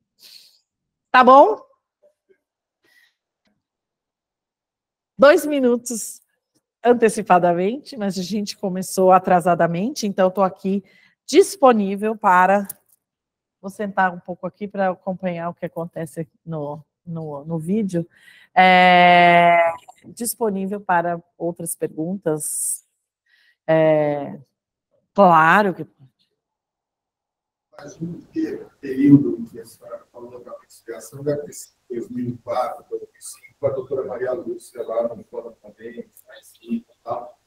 Tá bom? Dois minutos antecipadamente, mas a gente começou atrasadamente, então estou aqui disponível para. Vou sentar um pouco aqui para acompanhar o que acontece no, no, no vídeo, é, disponível para outras perguntas. É, claro que pode. Mas um período em que a senhora falou da participação deve 2004, 2005, a doutora Maria Lúcia lá no fórum também, e tal.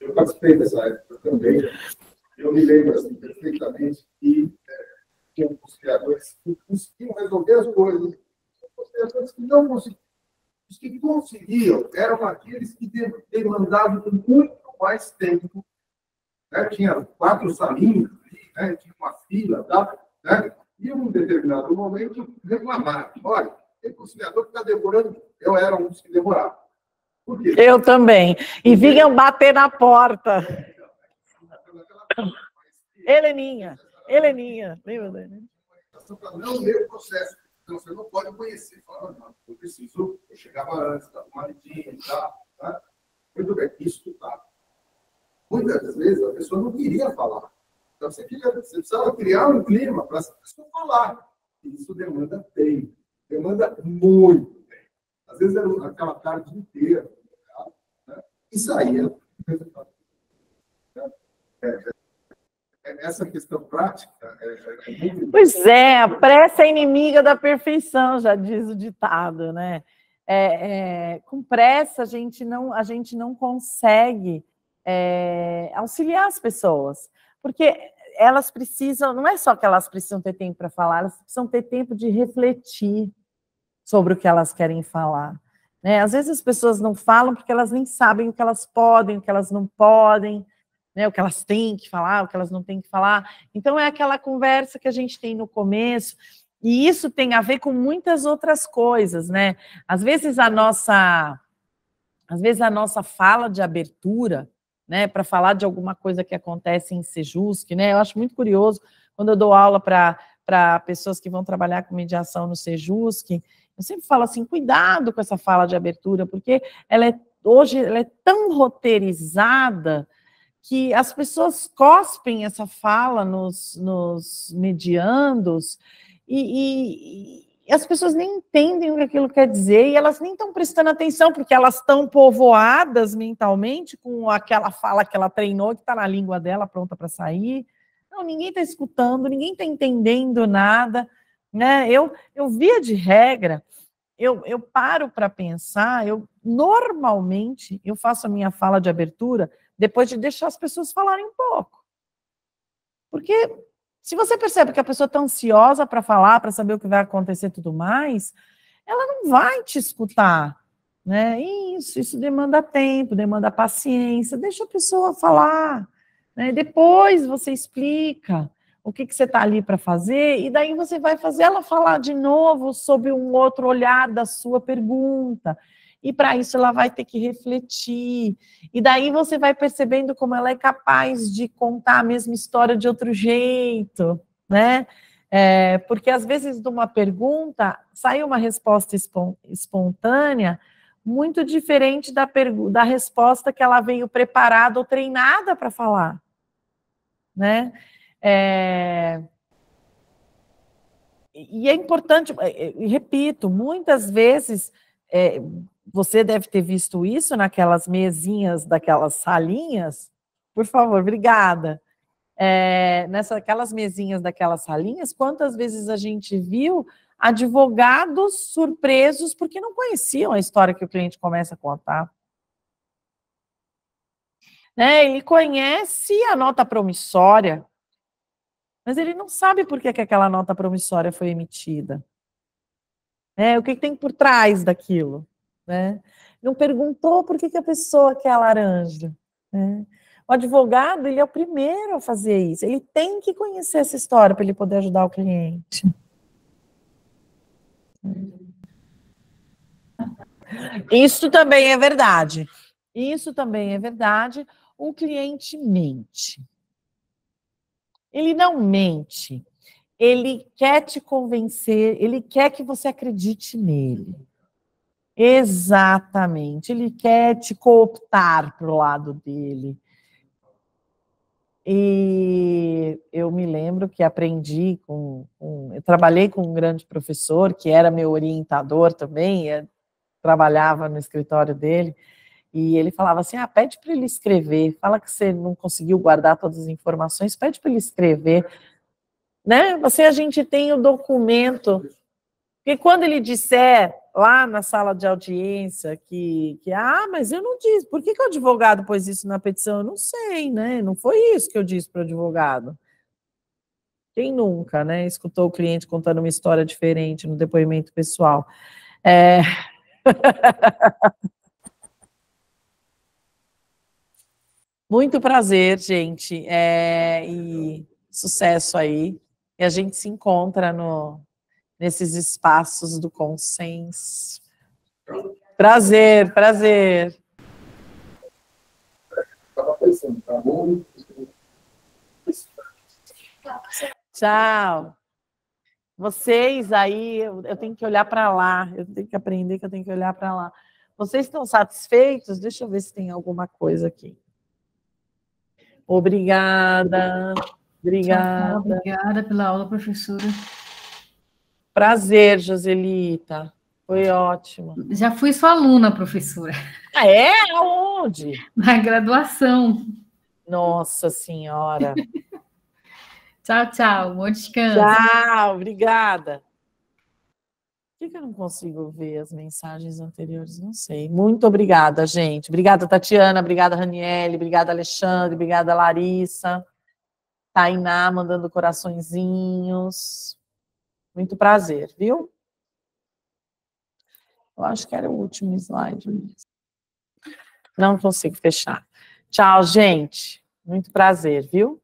Eu participei dessa época também. Eu me lembro assim, perfeitamente que é, alguns criadores conseguiam resolver as coisas pessoas que não conseguiam. Os que conseguiam eram aqueles que demandavam muito mais tempo. Né? Tinha quatro salinhas né? tinha uma fila, tá? né? e em um determinado momento reclamaram. Olha, tem conciliador que está demorando. Eu era um dos que demorava. Eu também. E vinham bater na porta. Então, né, Heleninha, Heleninha, lembra dele? Para não ler o processo. Então você não pode conhecer. Fala, não, eu preciso, eu chegava antes, estava maridinho e tal. Tá? Muito bem, estudar. Tá. Muitas vezes a pessoa não queria falar. Então você, queria, você precisava criar um clima para essa pessoa falar. E isso demanda tempo. Demanda muito tempo. Às vezes era aquela tarde inteira. Né? E saía. É, é, essa questão prática é, é, é muito... Pois é, a pressa é inimiga da perfeição, já diz o ditado, né? É, é, com pressa a gente não, a gente não consegue é, auxiliar as pessoas, porque elas precisam, não é só que elas precisam ter tempo para falar, elas precisam ter tempo de refletir sobre o que elas querem falar. Né? Às vezes as pessoas não falam porque elas nem sabem o que elas podem, o que elas não podem, né, o que elas têm que falar, o que elas não têm que falar. Então, é aquela conversa que a gente tem no começo, e isso tem a ver com muitas outras coisas, né? Às vezes a nossa, às vezes a nossa fala de abertura, né, para falar de alguma coisa que acontece em Sejusc, né? Eu acho muito curioso quando eu dou aula para para pessoas que vão trabalhar com mediação no Sejusc, eu sempre falo assim, cuidado com essa fala de abertura, porque ela é hoje ela é tão roteirizada, que as pessoas cospem essa fala nos, nos mediandos e, e e as pessoas nem entendem o que aquilo quer dizer e elas nem estão prestando atenção, porque elas estão povoadas mentalmente com aquela fala que ela treinou, que está na língua dela, pronta para sair. Não, ninguém está escutando, ninguém está entendendo nada. Né? Eu, eu via de regra, eu, eu paro para pensar, eu normalmente eu faço a minha fala de abertura depois de deixar as pessoas falarem um pouco. Porque se você percebe que a pessoa está ansiosa para falar, para saber o que vai acontecer e tudo mais, ela não vai te escutar. Né? Isso, isso demanda tempo, demanda paciência. Deixa a pessoa falar. Né? Depois você explica o que, que você está ali para fazer, e daí você vai fazer ela falar de novo sobre um outro olhar da sua pergunta e para isso ela vai ter que refletir. E daí você vai percebendo como ela é capaz de contar a mesma história de outro jeito, né? É, porque às vezes de uma pergunta sai uma resposta espontânea muito diferente da, da resposta que ela veio preparada ou treinada para falar, né? É... E é importante, é, é, repito, muitas vezes é, você deve ter visto isso naquelas mesinhas daquelas salinhas. Por favor, obrigada. É, nessas aquelas mesinhas daquelas salinhas, quantas vezes a gente viu advogados surpresos porque não conheciam a história que o cliente começa a contar? Né, ele conhece a nota promissória, mas ele não sabe por que, que aquela nota promissória foi emitida. É, o que, que, tem por trás daquilo? né? Não perguntou por que, que a pessoa quer a laranja, né? O advogado, ele é o primeiro a fazer isso. Ele tem que conhecer essa história para ele poder ajudar o cliente. Isso também é verdade. Isso também é verdade. O cliente mente. Ele não mente. Ele quer te convencer, ele quer que você acredite nele. Exatamente. Ele quer te cooptar para o lado dele. E eu me lembro que aprendi com, Eu trabalhei com um grande professor, que era meu orientador também, eh, trabalhava no escritório dele, e ele falava assim: ah, pede para ele escrever, fala que você não conseguiu guardar todas as informações, pede para ele escrever. Né? Você, a gente tem o documento, porque quando ele disser lá na sala de audiência que, que ah, mas eu não disse, por que, que o advogado pôs isso na petição? Eu não sei, né? Não foi isso que eu disse para o advogado. Quem nunca, né? Escutou o cliente contando uma história diferente no depoimento pessoal. É... Muito prazer, gente, é... e sucesso aí. E a gente se encontra no, nesses espaços do consenso. Prazer, prazer. Tchau. Vocês aí, eu tenho que olhar para lá, eu tenho que aprender que eu tenho que olhar para lá. Vocês estão satisfeitos? Deixa eu ver se tem alguma coisa aqui. Obrigada. Obrigada. Obrigada pela aula, professora. Prazer, Joselita. Foi ótimo. Já fui sua aluna, professora. Ah, é? Aonde? Na graduação. Nossa Senhora. tchau, tchau. Bom descanso. Tchau, obrigada. Por que, que eu não consigo ver as mensagens anteriores? Não sei. Muito obrigada, gente. Obrigada, Tatiana. Obrigada, Raniele. Obrigada, Alexandre. Obrigada, Larissa. Tainá mandando coraçõezinhos. Muito prazer, viu? Eu acho que era o último slide mesmo. Não consigo fechar. Tchau, gente. Muito prazer, viu?